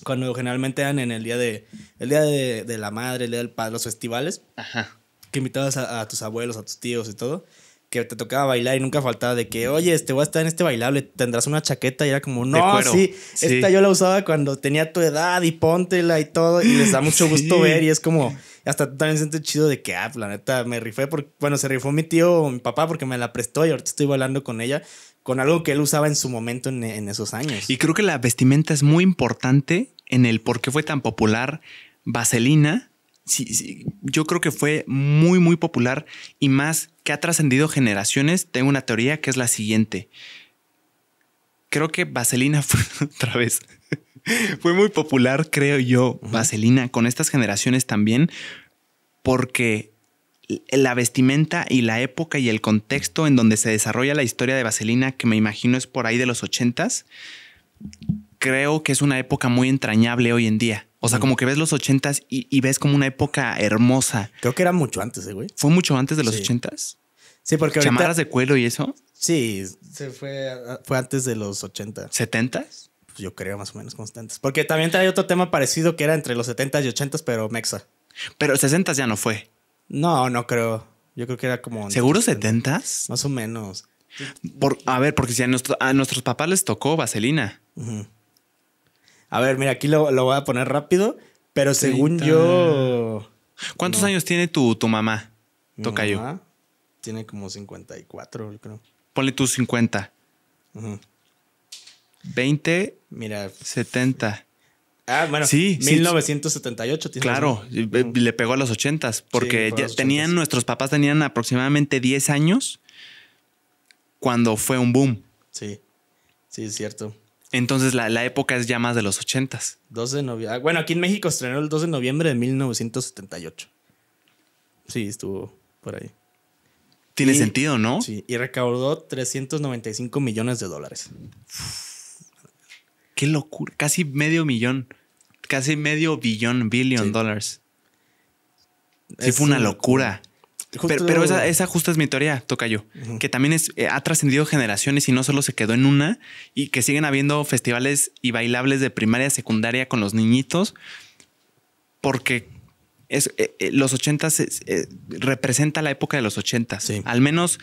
cuando generalmente eran en el día de el día de, de la madre, el día del padre, los festivales, que invitabas a, tus abuelos, a tus tíos y todo, que te tocaba bailar y nunca faltaba de que, oye, este voy a estar en este bailable, tendrás una chaqueta y era como, no, sí, esta yo la usaba cuando tenía tu edad y póntela y todo, y les da mucho gusto ver y es como, hasta también también siente chido de que, ah, la neta, me rifé, porque, bueno, se rifó mi tío mi papá porque me la prestó y ahorita estoy bailando con ella, con algo que él usaba en su momento en, esos años. Y creo que la vestimenta es muy importante en el por qué fue tan popular Vaselina. Sí, yo creo que fue muy, muy popular y más que ha trascendido generaciones. Tengo una teoría que es la siguiente. Creo que Vaselina fue otra vez. fue muy popular, creo yo, Vaselina, con estas generaciones también, porque la vestimenta y la época y el contexto en donde se desarrolla la historia de Vaselina, que me imagino es por ahí de los ochentas, creo que es una época muy entrañable hoy en día. O sea, mm. como que ves los ochentas y, y ves como una época hermosa. Creo que era mucho antes, eh, güey. ¿Fue mucho antes de los ochentas? Sí. sí, porque ahorita... de cuelo y eso? Sí, se fue, antes de los ochentas. 70 pues yo creo más o menos constantes. Porque también trae otro tema parecido que era entre los setentas y ochentas, pero mexa. Pero 60s ya no fue. No, no creo. Yo creo que era como... ¿Seguro setentas? Más o menos. Por, a ver, porque si a, nuestros papás les tocó vaselina. A ver, mira, aquí lo, voy a poner rápido, pero según yo... ¿Cuántos años tiene tu, tu mamá? Toca yo. Tiene como 54, yo creo. Ponle tus 50. 20. Mira. 70. Ah, bueno, 1978. Claro, eh, le pegó a los 80 porque ya tenían, nuestros papás tenían aproximadamente 10 años cuando fue un boom. Sí, sí, es cierto. Entonces la, época es ya más de los 80 2 de ah, Bueno, aquí en México estrenó el 2 de noviembre de 1978. Sí, estuvo por ahí. Tiene sentido, ¿no? Sí, y recaudó 395 millones de dólares. Qué locura, casi medio millón casi medio billón, billion dollars. Sí, fue una locura. Pero, esa, esa, es mi teoría, toca yo. Que también eh, ha trascendido generaciones y no solo se quedó en una, y que siguen habiendo festivales y bailables de primaria, secundaria con los niñitos, porque es, eh, eh, los ochentas representa la época de los ochentas. Al menos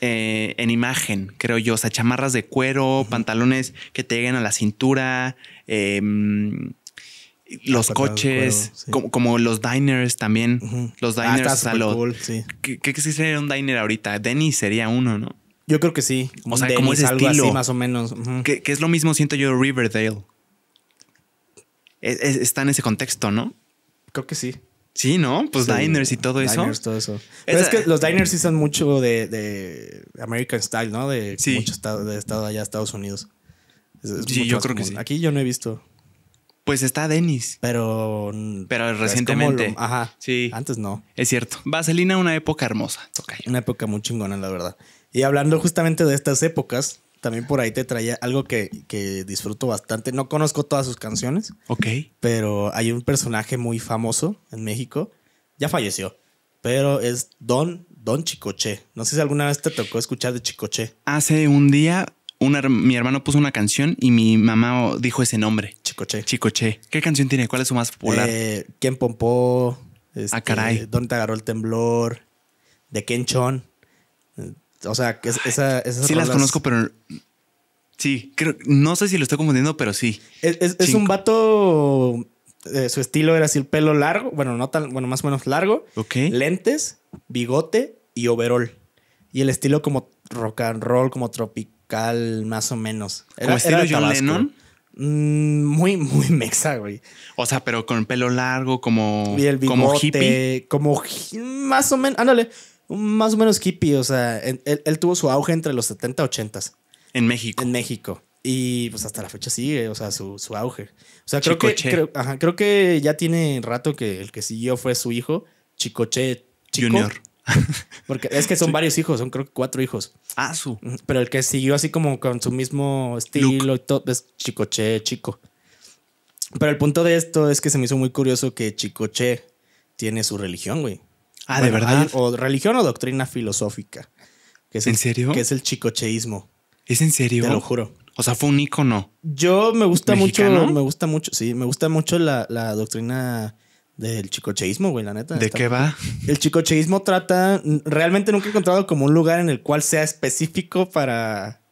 eh, en imagen, creo yo. O sea, chamarras de cuero, pantalones que te lleguen a la cintura, em, los coches, como, los diners también. Los ah, diners, ¿Qué, qué, sería un diner ahorita? Denny sería uno, ¿no? Yo creo que sí. O sea, como ese algo más o menos. que, es lo mismo, siento yo, Riverdale. E, e, está en ese contexto, ¿no? Creo que sí. Sí, ¿no? Pues diners y todo eso. Diners, todo eso. Pero es que los diners sí son mucho de, de American style, ¿no? De sí. mucho estado, de allá, Estados Unidos. sí, yo creo que sí. Aquí yo no he visto. Pues está Dennis. Pero. Pero recientemente. ajá. Sí. Antes no. Es cierto. Vaselina, una época hermosa. Okay. Una época muy chingona, la verdad. Y hablando justamente de estas épocas, también por ahí te traía algo que, disfruto bastante. No conozco todas sus canciones. Ok. Pero hay un personaje muy famoso en México. Ya falleció. Pero es Don, Don Chicoche. No sé si alguna vez te tocó escuchar de Chicoche. Hace un día mi hermano puso una canción y mi mamá dijo ese nombre. Chicoche. Chicoche. ¿Qué canción tiene? ¿Cuál es su más popular? Eh, ¿Quién pompó? Este, ah, caray. ¿Dónde te agarró el temblor? ¿De quién o sea, que Sí las conozco, pero... Sí, no sé si lo estoy confundiendo, pero sí. Es, un vato... Eh, su estilo era así el pelo largo, bueno, no tan, bueno, más o menos largo. Ok. Lentes, bigote y overall. Y el estilo como rock and roll, como tropical, más o menos. Era, estilo mm, muy, muy mexa, güey. O sea, pero con el pelo largo, como. como hippie. Como más o menos. Ándale más o menos hippie, o sea, él, tuvo su auge entre los 70 y 80 En México. En México. Y pues hasta la fecha sigue, o sea, su, auge. O sea, creo que, creo, creo que ya tiene rato que el que siguió fue su hijo, Chicoche Chico, Junior. Porque es que son varios hijos, son creo que cuatro hijos. Ah, su. Pero el que siguió así como con su mismo estilo y todo es Chicoche Chico. Pero el punto de esto es que se me hizo muy curioso que Chicoche tiene su religión, güey. Ah, de verdad. o religión o doctrina filosófica. Que es ¿En serio? Que es el chicocheísmo. ¿Es en serio? Te lo juro. O sea, fue un icono. Yo me gusta mucho, me gusta mucho, sí, me gusta mucho la, doctrina del chicocheísmo, güey, la neta. ¿De qué va? El chicocheísmo trata, realmente nunca he encontrado como un lugar en el cual sea específico para...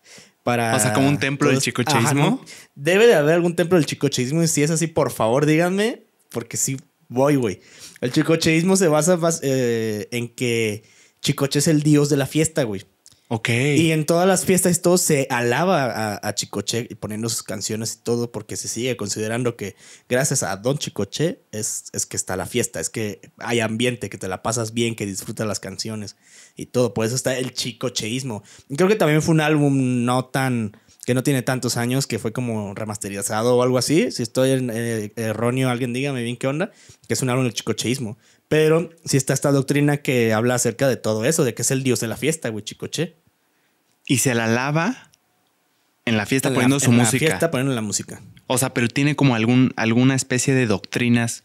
Para o sea, como un templo del chicocheísmo. Debe de haber algún templo del chicocheísmo y si es así, por favor, díganme, porque sí voy, güey. El chicocheísmo se basa eh, en que Chicoche es el dios de la fiesta, güey. Ok. Y en todas las fiestas y todo se alaba a, a, Chicoche poniendo sus canciones y todo porque se sigue considerando que gracias a Don Chicoche es, que está la fiesta, es que hay ambiente, que te la pasas bien, que disfrutas las canciones y todo. Por eso está el chicocheísmo. creo que también fue un álbum no tan que no tiene tantos años, que fue como remasterizado o algo así. Si estoy en, eh, erróneo, alguien dígame bien qué onda, que es un álbum del chicocheísmo. Pero sí está esta doctrina que habla acerca de todo eso, de que es el dios de la fiesta, güey, chicoche. Y se la lava en la fiesta poniendo su música. En la fiesta poniendo la música. O sea, pero tiene como algún, alguna especie de doctrinas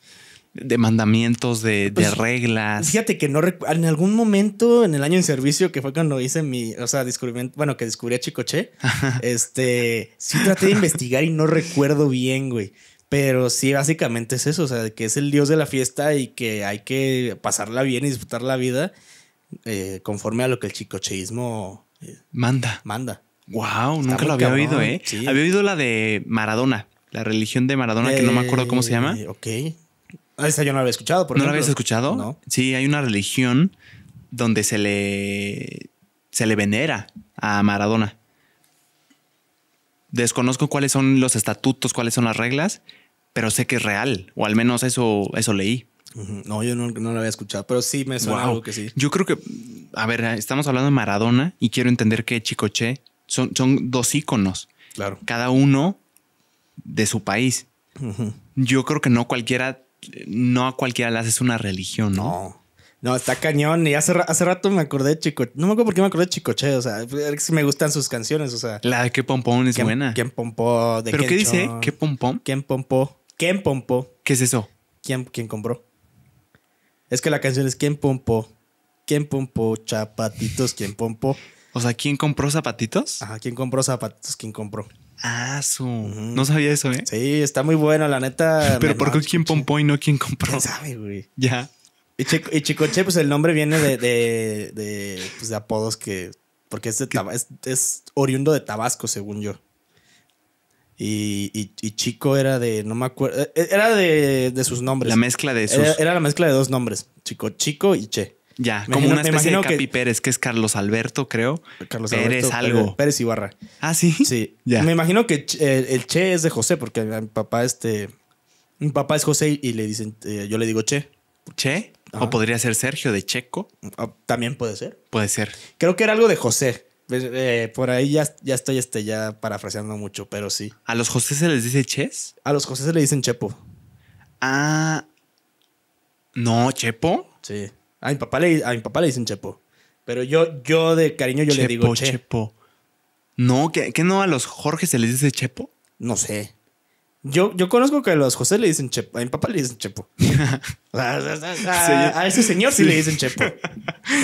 de mandamientos, de, pues, reglas. Fíjate que no en algún momento en el año en servicio, que fue cuando hice mi, o sea, descubrimiento, bueno, que descubrí a Chicoche, este, sí traté de investigar y no recuerdo bien, güey. Pero sí, básicamente es eso, o sea, que es el dios de la fiesta y que hay que pasarla bien y disfrutar la vida eh, conforme a lo que el chicocheísmo eh, manda. Manda. Wow, nunca lo había oído, ¿eh? Había oído la de Maradona, la religión de Maradona, que no me acuerdo cómo se llama. Ok. Ah, esa yo no la había escuchado. Por ¿No la habías escuchado? Sí, hay una religión donde se le, se le venera a Maradona. Desconozco cuáles son los estatutos, cuáles son las reglas, pero sé que es real, o al menos eso, eso leí. No, yo no, no, la había escuchado, pero sí me suena algo que sí. Yo creo que, a ver, estamos hablando de Maradona y quiero entender que Chicoche son, son dos íconos. Claro. Cada uno de su país. Yo creo que no cualquiera no a cualquiera le es una religión, ¿no? No. está cañón. Y hace, hace rato me acordé de Chico. No me acuerdo por qué me acordé de Chicoche. O sea, si me gustan sus canciones. O sea, la de qué Pompón es buena. ¿Qué ¿Pero qué dice? ¿Qué Pompón? ¿Quién Pompó? ¿Quién Pompó? ¿Qué es eso? ¿Quién, quién compró? Es que la canción es ¿Quién Pompó? ¿Quién Pompó? Chapatitos, ¿Quién Pompó? O sea, ¿quién compró zapatitos? Ajá, ¿quién compró zapatitos? ¿Quién compró? Ah, su. No sabía eso, ¿eh? Sí, está muy bueno, la neta. Pero ¿por qué quién pompó y no quién compró? sabe, güey? Ya. Y, Chico, y, Chicoche, pues el nombre viene de, de, pues, de apodos que. Porque es, oriundo de Tabasco, según yo. Y, Chico era de. No me acuerdo. Eh, era de, sus nombres. La mezcla de esos. era, la mezcla de dos nombres: Chico Chico y Che. Ya, como una especie de Capi que... Pérez, que es Carlos Alberto, creo. Carlos Alberto, algo. Pérez Ibarra. Ah, sí. Sí. Me imagino que eh, el, Che es de José, porque mi papá, este. Mi papá es José y le dicen, eh, yo le digo Che. ¿Che? O podría ser Sergio de Checo. Ah, también puede ser. Puede ser. Creo que era algo de José. Pues, eh, por ahí ya, ya estoy este, ya parafraseando mucho, pero sí. ¿A los José se les dice Ches? A los José se le dicen Chepo. Ah. No, Chepo. Sí. A mi papá le, a mi papá le dicen Chepo. Pero yo, yo de cariño yo le digo Chepo. No, ¿qué, no a los Jorge se les dice Chepo? No sé. Yo, yo conozco que a los José le dicen Chepo. A mi papá le dicen Chepo. a, ese señor sí, le dicen Chepo.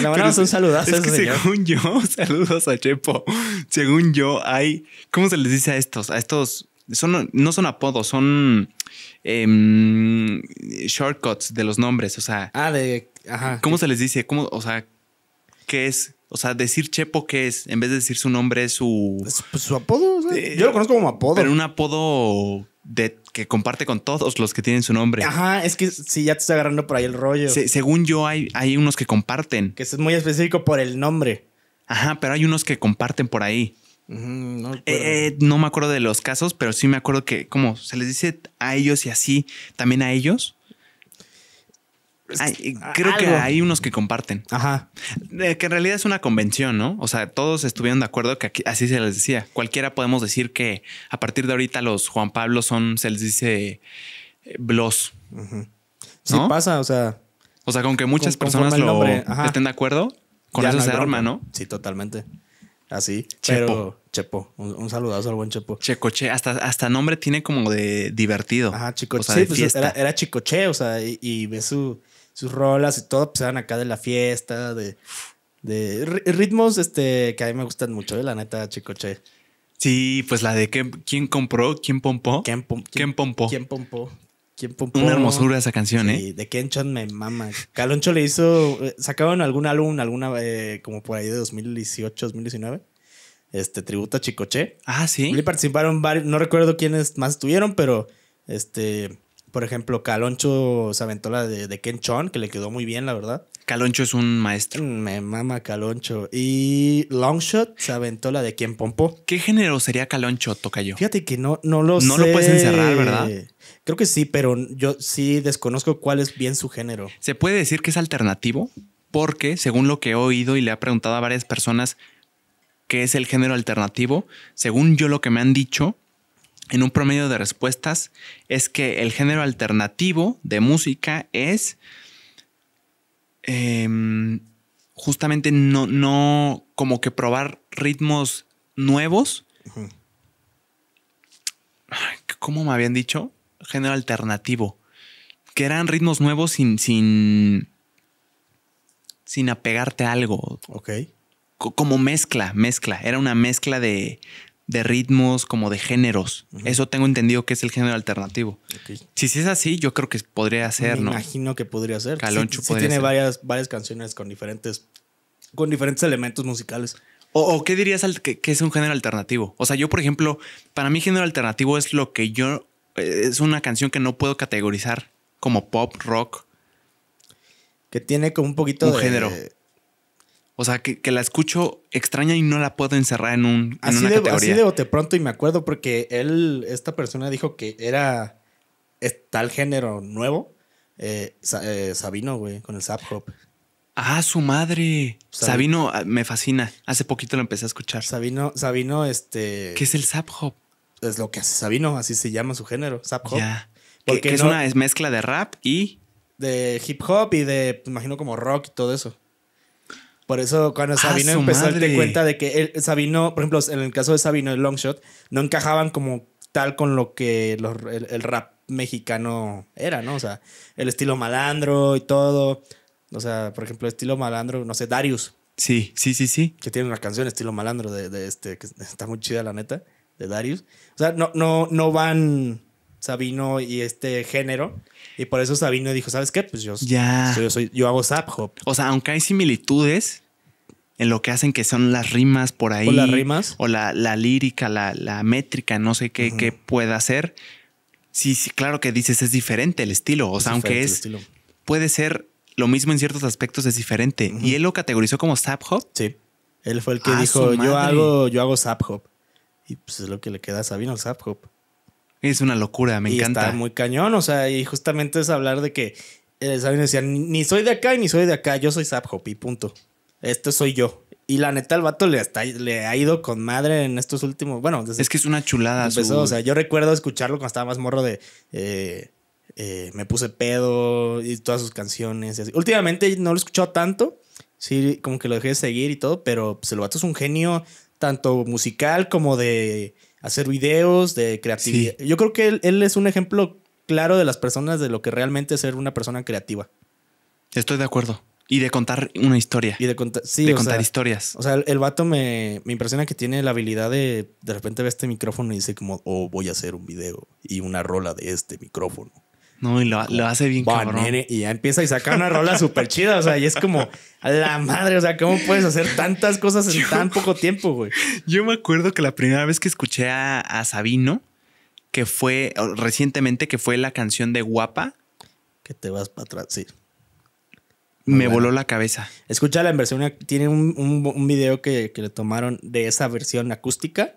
verdad es un saludazo es a ese que señor. Según yo, saludos a Chepo. Según yo, hay. ¿Cómo se les dice a estos? A estos. Son, no son apodos, son em, shortcuts de los nombres. O sea. Ah, de ¿Cómo se les dice? ¿Cómo, o sea, qué es? O sea, decir Chepo, ¿qué es? En vez de decir su nombre, su. Pues, su apodo. Eh, yo lo conozco como apodo. Pero un apodo de, que comparte con todos los que tienen su nombre. Ajá, es que sí, ya te está agarrando por ahí el rollo. según yo, hay, hay unos que comparten. Que es muy específico por el nombre. Ajá, pero hay unos que comparten por ahí. Mm, eh, eh, no, me acuerdo de los casos, pero sí me acuerdo que, cómo se les dice a ellos y así, también a ellos creo que hay unos que comparten. Ajá. Eh, que en realidad es una convención, ¿no? O sea, todos estuvieron de acuerdo que así se les decía. Cualquiera podemos decir que a partir de ahorita los Juan Pablo son, se les dice, eh, blos. Sí pasa, o sea. O sea, con que muchas personas estén de acuerdo, con eso se arma, ¿no? Sí, totalmente. Así. Chepo. Chepo. Un, saludazo al buen Chepo. Checoche. Hasta, hasta nombre tiene como de divertido. Ajá, Chicoche. O sí, pues era, Chicoche, o sea, y, y ve su sus rolas y todo, pues eran acá de la fiesta, de, de ritmos este, que a mí me gustan mucho, eh, la neta, Chicoche. Sí, pues la de que, quién compró, quién pompó. ¿Quién, pom ¿Quién, pompó? ¿Quién pompó? ¿Quién pompó? Una hermosura esa canción, sí, ¿eh? De Kenchon me mama. Caloncho le hizo. Eh, sacaron algún álbum, alguna, eh, como por ahí de 2018, 2019. Este, tributo a Chicoche. Ah, sí. Le participaron varios. No recuerdo quiénes más estuvieron, pero este. Por ejemplo, Caloncho se aventó la de, Ken Chon, que le quedó muy bien, la verdad. Caloncho es un maestro. Mm, me mama Caloncho. Y Longshot se aventó la de Ken Pompo. ¿Qué género sería Caloncho, Tocayo? Fíjate que no, no lo sé. No lo puedes encerrar, ¿verdad? Creo que sí, pero yo sí desconozco cuál es bien su género. ¿Se puede decir que es alternativo? Porque, según lo que he oído y le he preguntado a varias personas qué es el género alternativo, según yo lo que me han dicho, en un promedio de respuestas es que el género alternativo de música es em, justamente no, no como que probar ritmos nuevos. ¿Cómo me habían dicho? Género alternativo. Que eran ritmos nuevos sin. sin. sin apegarte a algo. Ok. como mezcla, mezcla. Era una mezcla de, de ritmos, como de géneros. Eso tengo entendido que es el género alternativo. Si, es así, yo creo que podría ser, ¿no? imagino que podría ser. Caloncho tiene Varias, varias canciones con diferentes, con diferentes elementos musicales. O, qué dirías que, es un género alternativo? O sea, yo, por ejemplo, para mí género alternativo es lo que yo... Eh, es una canción que no puedo categorizar como pop, rock. Que tiene como un poquito un de... género. O sea, que, la escucho extraña y no la puedo encerrar en, un, así una de, categoría. de pronto y me acuerdo porque él, esta persona dijo que era tal género nuevo, eh, eh, Sabino, güey, con el Zap Hop. Ah, su madre. Sabino. Ah, me fascina. Hace poquito lo empecé a escuchar. Sabino, Sabino, este. ¿Qué es el Zap Hop? Es lo que hace Sabino, así se llama su género, Zap Hop. Ya. Porque es una mezcla de rap y. De hip hop y de, imagino, como rock y todo eso. Por eso cuando ah, Sabino empezó a darte cuenta de que Sabino, por ejemplo, en el caso de Sabino y Longshot, no encajaban como tal con lo que el, rap mexicano era, ¿no? O sea, el estilo malandro y todo. O sea, por ejemplo, estilo malandro, no sé, Darius. Sí, sí, sí, sí. Que tiene una canción estilo malandro de, este, que está muy chida la neta, de Darius. O sea, no, no, no van Sabino y este género. Y por eso Sabino dijo, ¿sabes qué? Pues yo, soy, yo hago zap hop. O sea, aunque hay similitudes en lo que hacen que son las rimas por ahí. O las rimas. O la, lírica, la, métrica, no sé qué, pueda ser. Sí, sí, claro que dices, es diferente el estilo. O sea, aunque es... Puede ser lo mismo en ciertos aspectos, es diferente. Y él lo categorizó como zap hop. Sí. Él fue el que ah, dijo, yo hago, yo hago zap hop. Y pues es lo que le queda a Sabino, el zap hop. Es una locura, me y encanta. Está muy cañón, o sea, y justamente es hablar de que, eh, saben, decían, ni soy de acá ni soy de acá, yo soy sap y punto. Este soy yo. Y la neta, el vato le, está, le ha ido con madre en estos últimos. Bueno, es que es una chulada. O sea, yo recuerdo escucharlo cuando estaba más morro de. Eh, eh, me puse pedo y todas sus canciones. Últimamente no lo he tanto. Sí, como que lo dejé de seguir y todo, pero pues, el vato es un genio tanto musical como de hacer videos, de creatividad. Yo creo que él, es un ejemplo claro de las personas de lo que realmente es ser una persona creativa. Estoy de acuerdo. Y de contar una historia. Y de, contar historias. O sea, el, vato me, me, impresiona que tiene la habilidad de de repente ve este micrófono y dice como, oh, voy a hacer un video y una rola de este micrófono. No, y lo, hace bien y ya empieza y saca una rola súper chida. O sea, y es como, a la madre, o sea, ¿cómo puedes hacer tantas cosas en tan poco tiempo, güey? Yo me acuerdo que la primera vez que escuché a, Sabino, que fue recientemente, que fue la canción de Guapa. Que te vas para atrás, sí. Me voló la cabeza. Escucha la versión, tiene un, video que, le tomaron de esa versión acústica.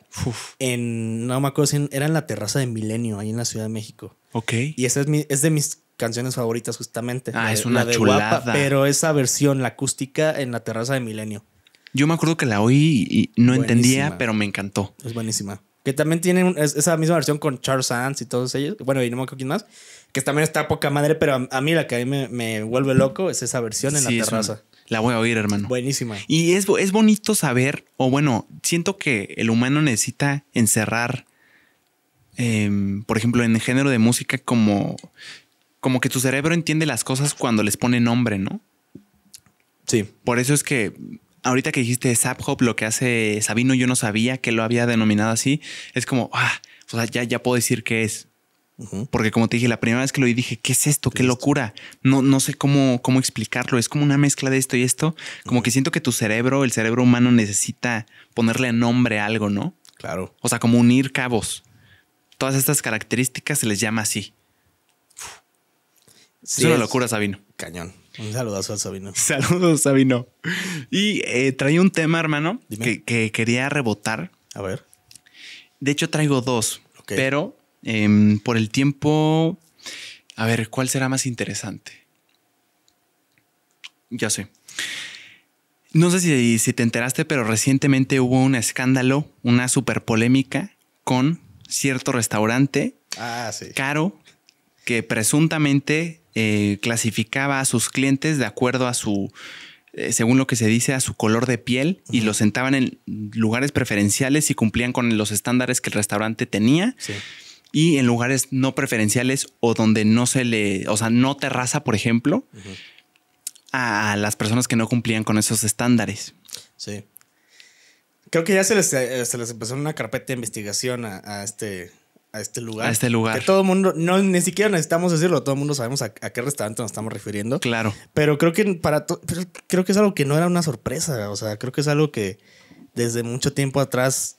En, no me acuerdo si era en la terraza de Milenio, ahí en la Ciudad de México. Ok. Y esa es, mi, es de mis canciones favoritas justamente. Ah, es una la pero esa versión, la acústica, en la terraza de Milenio. Yo me acuerdo que la oí y no entendía, pero me encantó. Es buenísima. Que también tiene esa misma versión con Charles Sands y todos ellos. Bueno, y no me acuerdo quién más. Que también está poca madre, pero a, mí la que a mí me, vuelve loco es esa versión en la terraza. la voy a oír, hermano. Buenísima. Y es, es bonito saber, o bueno, siento que el humano necesita encerrar Em, por ejemplo, en el género de música, como, como que tu cerebro entiende las cosas cuando les pone nombre, ¿no? Sí. Por eso es que ahorita que dijiste Zap Hop, lo que hace Sabino, yo no sabía que lo había denominado así. Es como, ah, o sea, ya, ya puedo decir qué es. Porque como te dije, la primera vez que lo vi dije, ¿qué es esto? ¿Qué, locura? No, no sé cómo, cómo explicarlo. Es como una mezcla de esto y esto. Como que siento que tu cerebro, el cerebro humano necesita ponerle nombre a algo, ¿no? Claro. O sea, como unir cabos todas estas características se les llama así. es una locura, Sabino. Cañón. Un saludazo a Sabino. Saludos, Sabino. Y eh, traí un tema, hermano, que, quería rebotar. A ver. De hecho, traigo dos, pero em, por el tiempo. A ver, ¿cuál será más interesante? Ya sé. No sé si, si te enteraste, pero recientemente hubo un escándalo, una super polémica con cierto restaurante ah, caro que presuntamente eh, clasificaba a sus clientes de acuerdo a su, eh, según lo que se dice, a su color de piel y los sentaban en lugares preferenciales y cumplían con los estándares que el restaurante tenía. Y en lugares no preferenciales o donde no se le, o sea, no terraza, por ejemplo, a las personas que no cumplían con esos estándares. Sí. Creo que ya se les, eh, se les empezó una carpeta de investigación a, este a este lugar. A este lugar. Que todo el mundo, no, ni siquiera necesitamos decirlo, todo el mundo sabemos a, qué restaurante nos estamos refiriendo. Claro. Pero creo que para creo que es algo que no era una sorpresa. O sea, creo que es algo que desde mucho tiempo atrás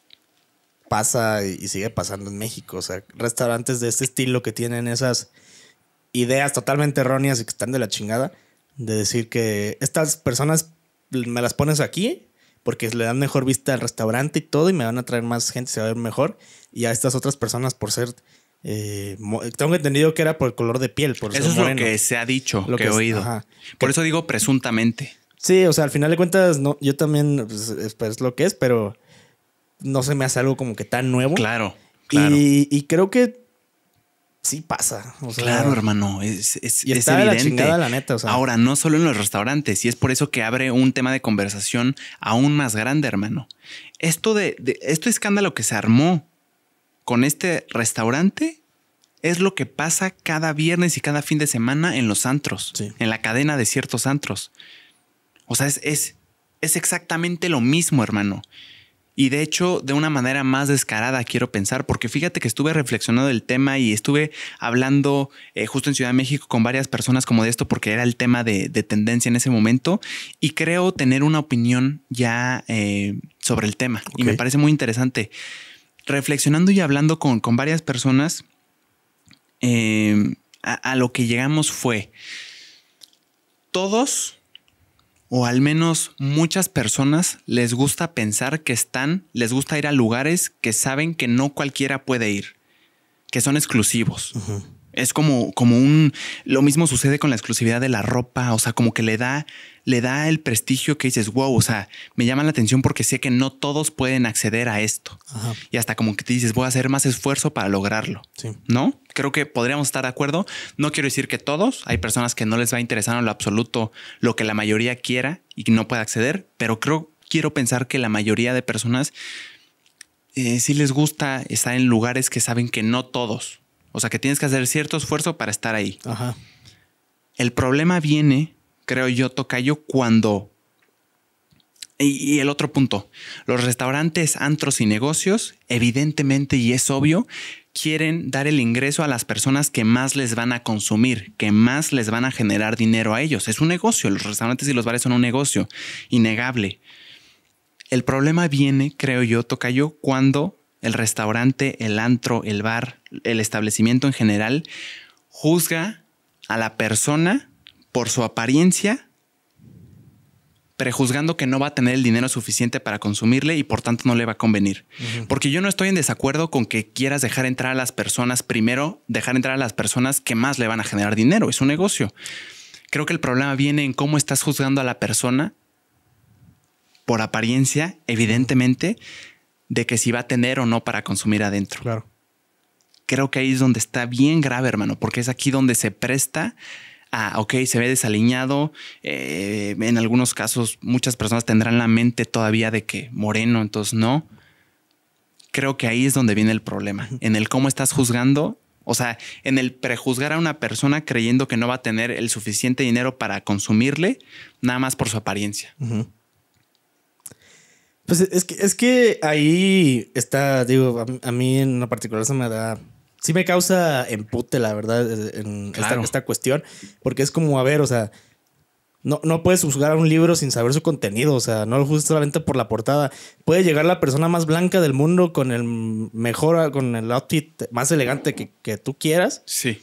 pasa y sigue pasando en México. O sea, restaurantes de este estilo que tienen esas ideas totalmente erróneas y que están de la chingada. De decir que estas personas me las pones aquí porque le dan mejor vista al restaurante y todo y me van a traer más gente, se va a ver mejor. Y a estas otras personas por ser... Eh, tengo entendido que era por el color de piel. Por eso es lo que se ha dicho, lo que, he oído. Por eso digo presuntamente. Sí, o sea, al final de cuentas, no, yo también pues, es, pues, lo que es, pero no se me hace algo como que tan nuevo. Claro. claro. y creo que sí pasa. claro, hermano. Es, es evidente. Ahora, no solo en los restaurantes, y es por eso que abre un tema de conversación aún más grande, hermano. Esto de, este escándalo que se armó con este restaurante es lo que pasa cada viernes y cada fin de semana en los antros, en la cadena de ciertos antros. O sea, es, es, es exactamente lo mismo, hermano. Y de hecho, de una manera más descarada, quiero pensar, porque fíjate que estuve reflexionando el tema y estuve hablando eh, justo en Ciudad de México con varias personas como de esto, porque era el tema de, tendencia en ese momento, y creo tener una opinión ya eh, sobre el tema. Y me parece muy interesante. Reflexionando y hablando con, varias personas, eh, a lo que llegamos fue, todos o al menos muchas personas les gusta pensar que están, les gusta ir a lugares que saben que no cualquiera puede ir, que son exclusivos. Es como, como un, lo mismo sucede con la exclusividad de la ropa, o sea, como que le da le da el prestigio que dices, wow, o sea, me llama la atención porque sé que no todos pueden acceder a esto. Y hasta como que te dices, voy a hacer más esfuerzo para lograrlo. ¿No? Creo que podríamos estar de acuerdo. No quiero decir que todos, hay personas que no les va a interesar en lo absoluto lo que la mayoría quiera y no pueda acceder, pero creo, quiero pensar que la mayoría de personas eh, sí les gusta estar en lugares que saben que no todos. O sea, que tienes que hacer cierto esfuerzo para estar ahí. Ajá. El problema viene creo yo, yo cuando... Y, el otro punto, los restaurantes, antros y negocios, evidentemente, y es obvio, quieren dar el ingreso a las personas que más les van a consumir, que más les van a generar dinero a ellos. Es un negocio, los restaurantes y los bares son un negocio, innegable. El problema viene, creo yo, toca yo cuando el restaurante, el antro, el bar, el establecimiento en general, juzga a la persona por su apariencia, prejuzgando que no va a tener el dinero suficiente para consumirle y por tanto no le va a convenir. Porque yo no estoy en desacuerdo con que quieras dejar entrar a las personas, primero dejar entrar a las personas que más le van a generar dinero, es un negocio. Creo que el problema viene en cómo estás juzgando a la persona por apariencia, evidentemente, de que si va a tener o no para consumir adentro. Claro. Creo que ahí es donde está bien grave, hermano, porque es aquí donde se presta ah, ok, se ve desaliñado. Eh, en algunos casos, muchas personas tendrán la mente todavía de que moreno, entonces no. Creo que ahí es donde viene el problema, en el cómo estás juzgando, o sea, en el prejuzgar a una persona creyendo que no va a tener el suficiente dinero para consumirle, nada más por su apariencia. Pues es que, es que ahí está, digo, a, mí en particular se me da sí me causa empute, la verdad, en esta, cuestión, porque es como, a ver, o sea, no, puedes juzgar a un libro sin saber su contenido, o sea, no lo juzgas solamente por la portada. Puede llegar la persona más blanca del mundo con el mejor, con el outfit más elegante que, tú quieras. Sí.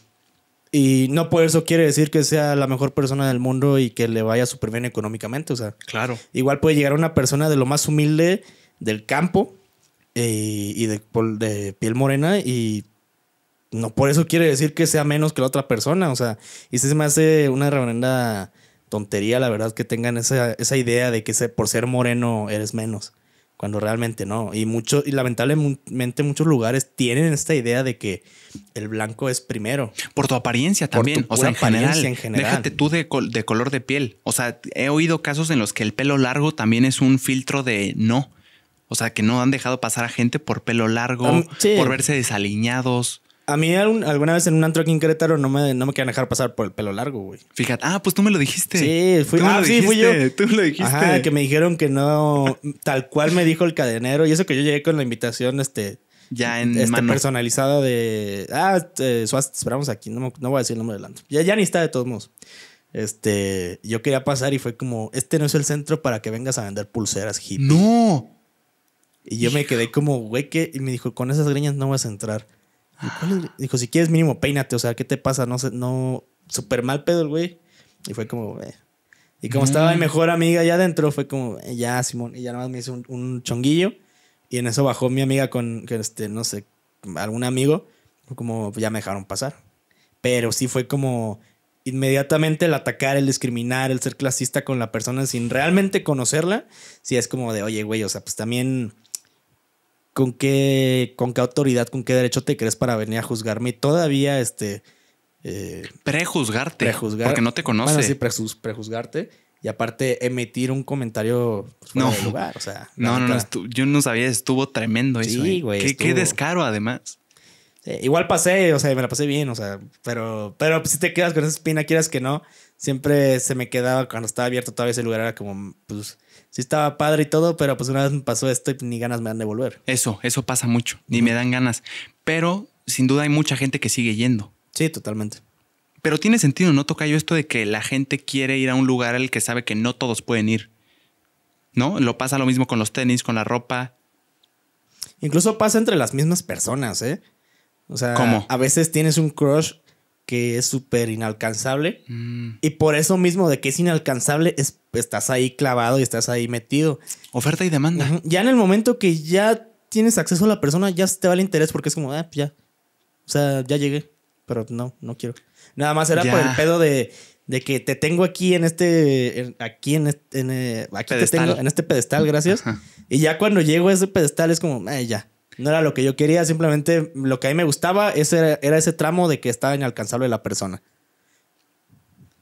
Y no por eso quiere decir que sea la mejor persona del mundo y que le vaya súper bien económicamente, o sea. Claro. Igual puede llegar una persona de lo más humilde del campo eh, y de, de piel morena y no por eso quiere decir que sea menos que la otra persona. O sea, y se me hace una reverenda tontería, la verdad, que tengan esa, idea de que por ser moreno eres menos. Cuando realmente no. Y mucho, y lamentablemente muchos lugares tienen esta idea de que el blanco es primero. Por tu apariencia también. o sea, en general, Déjate tú de, color de piel. O sea, he oído casos en los que el pelo largo también es un filtro de no. O sea, que no han dejado pasar a gente por pelo largo, por verse desaliñados. A mí alguna vez en un antro aquí en Querétaro no me, no me querían dejar pasar por el pelo largo, güey. Fíjate. Ah, pues tú me lo dijiste. Sí, fui, ah, sí, yo. Tú lo dijiste. que me dijeron que no... tal cual me dijo el cadenero. Y eso que yo llegué con la invitación, este... Ya en este, personalizada de... Ah, este, esperamos aquí. No, voy a decir el nombre del antro. Ya, ya ni está de todos modos. Este... Yo quería pasar y fue como... Este no es el centro para que vengas a vender pulseras hippie. ¡No! Y yo me quedé como, güey, Y me dijo, con esas greñas no vas a entrar. Dijo, si quieres mínimo peínate, o sea, ¿qué te pasa? No sé, no, súper mal pedo el güey. Y fue como, eh. Y como mm. estaba mi mejor amiga allá adentro, fue como, eh, ya, Simón, y ya nada más me hizo un, chonguillo. Y en eso bajó mi amiga con, este, no sé, algún amigo. como, ya me dejaron pasar. Pero sí fue como inmediatamente el atacar, el discriminar, el ser clasista con la persona sin realmente conocerla. Sí es como de, oye, güey, o sea, pues también ¿con qué, con qué autoridad, con qué derecho te crees para venir a juzgarme? Y todavía, este... Eh, prejuzgarte. porque no te conoce. Bueno, sí, prejuzgarte. Y aparte, emitir un comentario pues, no, lugar. O sea, no, no, yo no sabía, estuvo tremendo sí, eso. Sí, ¿eh? güey. Qué, descaro, además. igual pasé, o sea, me la pasé bien, o sea, pero, pero si te quedas con esa espina, quieras que no, siempre se me quedaba cuando estaba abierto todavía ese lugar, era como, pues, sí estaba padre y todo, pero pues una vez me pasó esto y ni ganas me dan de volver. Eso, eso pasa mucho, ni me dan ganas. Pero sin duda hay mucha gente que sigue yendo. Sí, totalmente. Pero tiene sentido, ¿no toca yo esto de que la gente quiere ir a un lugar al que sabe que no todos pueden ir? ¿No? Lo pasa lo mismo con los tenis, con la ropa. Incluso pasa entre las mismas personas, ¿eh? O sea, a veces tienes un crush que es súper inalcanzable. Mm. Y por eso mismo de que es inalcanzable, estás ahí clavado y estás ahí metido. Oferta y demanda. Ya en el momento que ya tienes acceso a la persona, ya te vale el interés porque es como, ah, ya. O sea, ya llegué. Pero no, no quiero. Nada más era por el pedo de, que te tengo aquí en este. aquí en este. En, eh, aquí te tengo, en este pedestal, gracias. Y ya cuando llego a ese pedestal es como, ah, ya. No era lo que yo quería, simplemente lo que a mí me gustaba era ese tramo de que estaba inalcanzable la persona.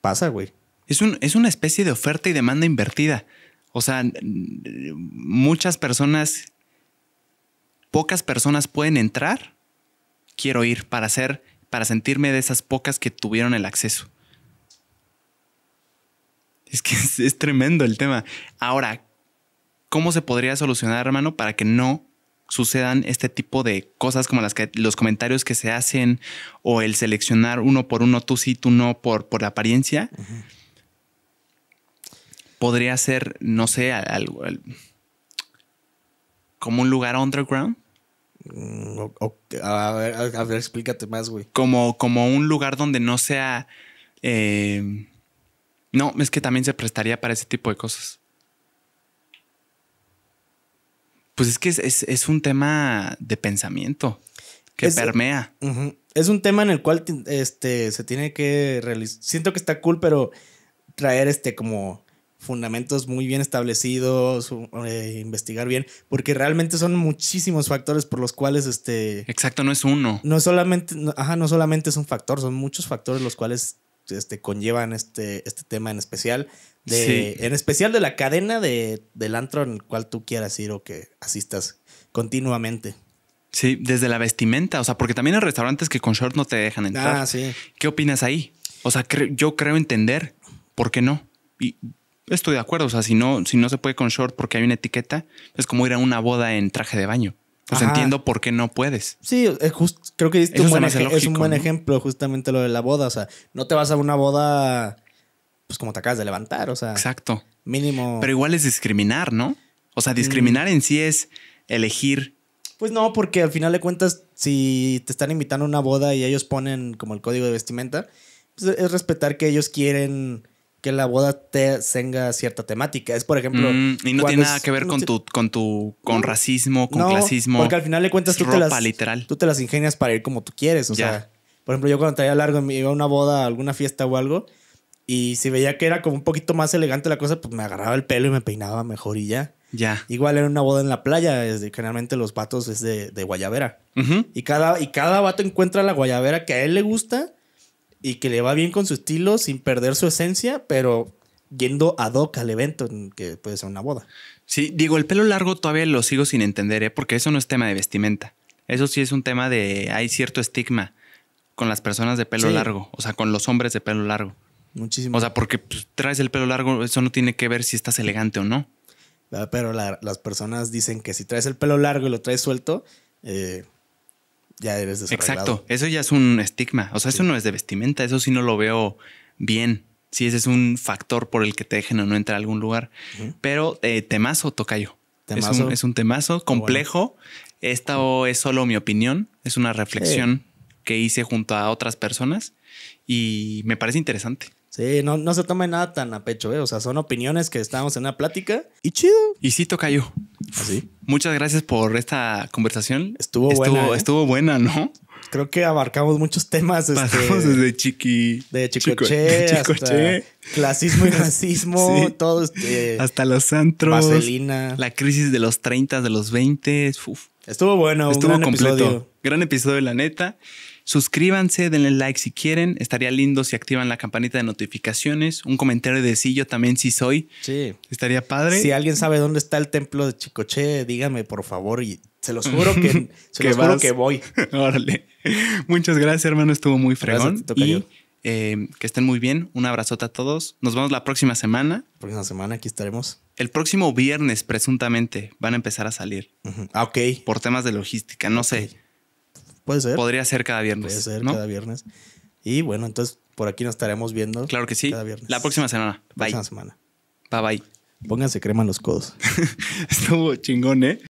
Pasa, güey. Es, es una especie de oferta y demanda invertida. O sea, muchas personas, pocas personas pueden entrar. Quiero ir para ser, para sentirme de esas pocas que tuvieron el acceso. Es que es tremendo el tema. Ahora, ¿cómo se podría solucionar, hermano, para que no sucedan este tipo de cosas como las que los comentarios que se hacen o el seleccionar uno por uno, tú sí, tú no, por, por apariencia, podría ser, no sé, algo, como un lugar underground. Mm, a, ver, explícate más, güey. Como, como un lugar donde no sea... Eh, no, es que también se prestaría para ese tipo de cosas. Pues es que es, es, un tema de pensamiento que permea. Es un tema en el cual este, se tiene que realizar. Siento que está cool, pero traer este como fundamentos muy bien establecidos, eh, investigar bien, porque realmente son muchísimos factores por los cuales este... Exacto, no es uno. No solamente, ajá, no solamente es un factor, son muchos factores los cuales este, conllevan este, este tema en especial. En especial de la cadena de, del antro en el cual tú quieras ir o que asistas continuamente. Sí, desde la vestimenta, o sea, porque también hay restaurantes que con short no te dejan entrar. Ah, sí. ¿Qué opinas ahí? O sea, yo creo entender por qué no. Y estoy de acuerdo, o sea, si no, si no se puede con short porque hay una etiqueta, es como ir a una boda en traje de baño. Pues entiendo por qué no puedes. Sí, eh, creo que es, un buen, ejemplo, justamente lo de la boda. O sea, no te vas a una boda pues como te acabas de levantar, o sea. Exacto. Mínimo. Pero igual es discriminar, ¿no? O sea, mm. discriminar en sí es elegir. Pues no, porque al final de cuentas, si te están invitando a una boda y ellos ponen como el código de vestimenta, pues es respetar que ellos quieren que la boda te tenga cierta temática. Es, por ejemplo. Mm, y no tiene nada que ver con, tu, con tu. con racismo, con clasismo. Porque al final de cuentas tú te las. literal. Tú te las ingenias para ir como tú quieres. O sea, por ejemplo, yo cuando traía largo, iba a una boda, alguna fiesta o algo, y si veía que era como un poquito más elegante la cosa, pues me agarraba el pelo y me peinaba mejor y ya. Ya. Igual era una boda en la playa, generalmente los vatos es de, guayabera. y, cada, y cada vato encuentra la guayabera que a él le gusta y que le va bien con su estilo sin perder su esencia, pero yendo ad hoc al evento que puede ser una boda. Sí, digo, el pelo largo todavía lo sigo sin entender, ¿eh? porque eso no es tema de vestimenta. Eso sí es un tema de, hay cierto estigma con las personas de pelo largo, o sea, con los hombres de pelo largo. Muchísimo. O sea, porque pues, traes el pelo largo, eso no tiene que ver si estás elegante o no. Pero las personas dicen que si traes el pelo largo y lo traes suelto, eh, ya eres desarreglado. Exacto, eso ya es un estigma. O sea, eso no es de vestimenta, eso sí no lo veo bien. Si ese es un factor por el que te dejen o no entrar a algún lugar. Pero eh, temazo, tocayo. Es, un, temazo complejo. Esta es solo mi opinión, es una reflexión que hice junto a otras personas y me parece interesante. Sí, no, no se tome nada tan a pecho, ¿eh? O sea, son opiniones que estábamos en una plática y chido. Y sí, toca Así. ¿Ah, Muchas gracias por esta conversación. Estuvo, estuvo buena. ¿eh? Estuvo buena, ¿no? Creo que abarcamos muchos temas. Este, Pasamos desde chiqui. De chicoche, hasta clasismo y racismo, todo. Este, hasta los antros. Vaselina. La crisis de los 30, de los 20. Uf. Estuvo bueno. Estuvo gran completo. Episodio. Gran episodio, la neta. Suscríbanse, denle like si quieren. Estaría lindo si activan la campanita de notificaciones. Un comentario de sí, yo también sí soy. Sí. Estaría padre. Si alguien sabe dónde está el templo de Chicoche, díganme por favor y se los juro que, se los juro que voy. Órale. Muchas gracias, hermano. Estuvo muy fregón. y em, que estén muy bien. Un abrazote a todos. Nos vemos la próxima semana. próxima semana aquí estaremos. El próximo viernes, presuntamente, van a empezar a salir. Ah, ok. Por temas de logística, no sé. Puede ser. Podría ser cada viernes. Puede ser cada viernes. Y bueno, entonces por aquí nos estaremos viendo. Claro que sí. Cada viernes. La próxima semana. La próxima semana. Bye bye. Pónganse crema en los codos. Estuvo chingón, ¿eh?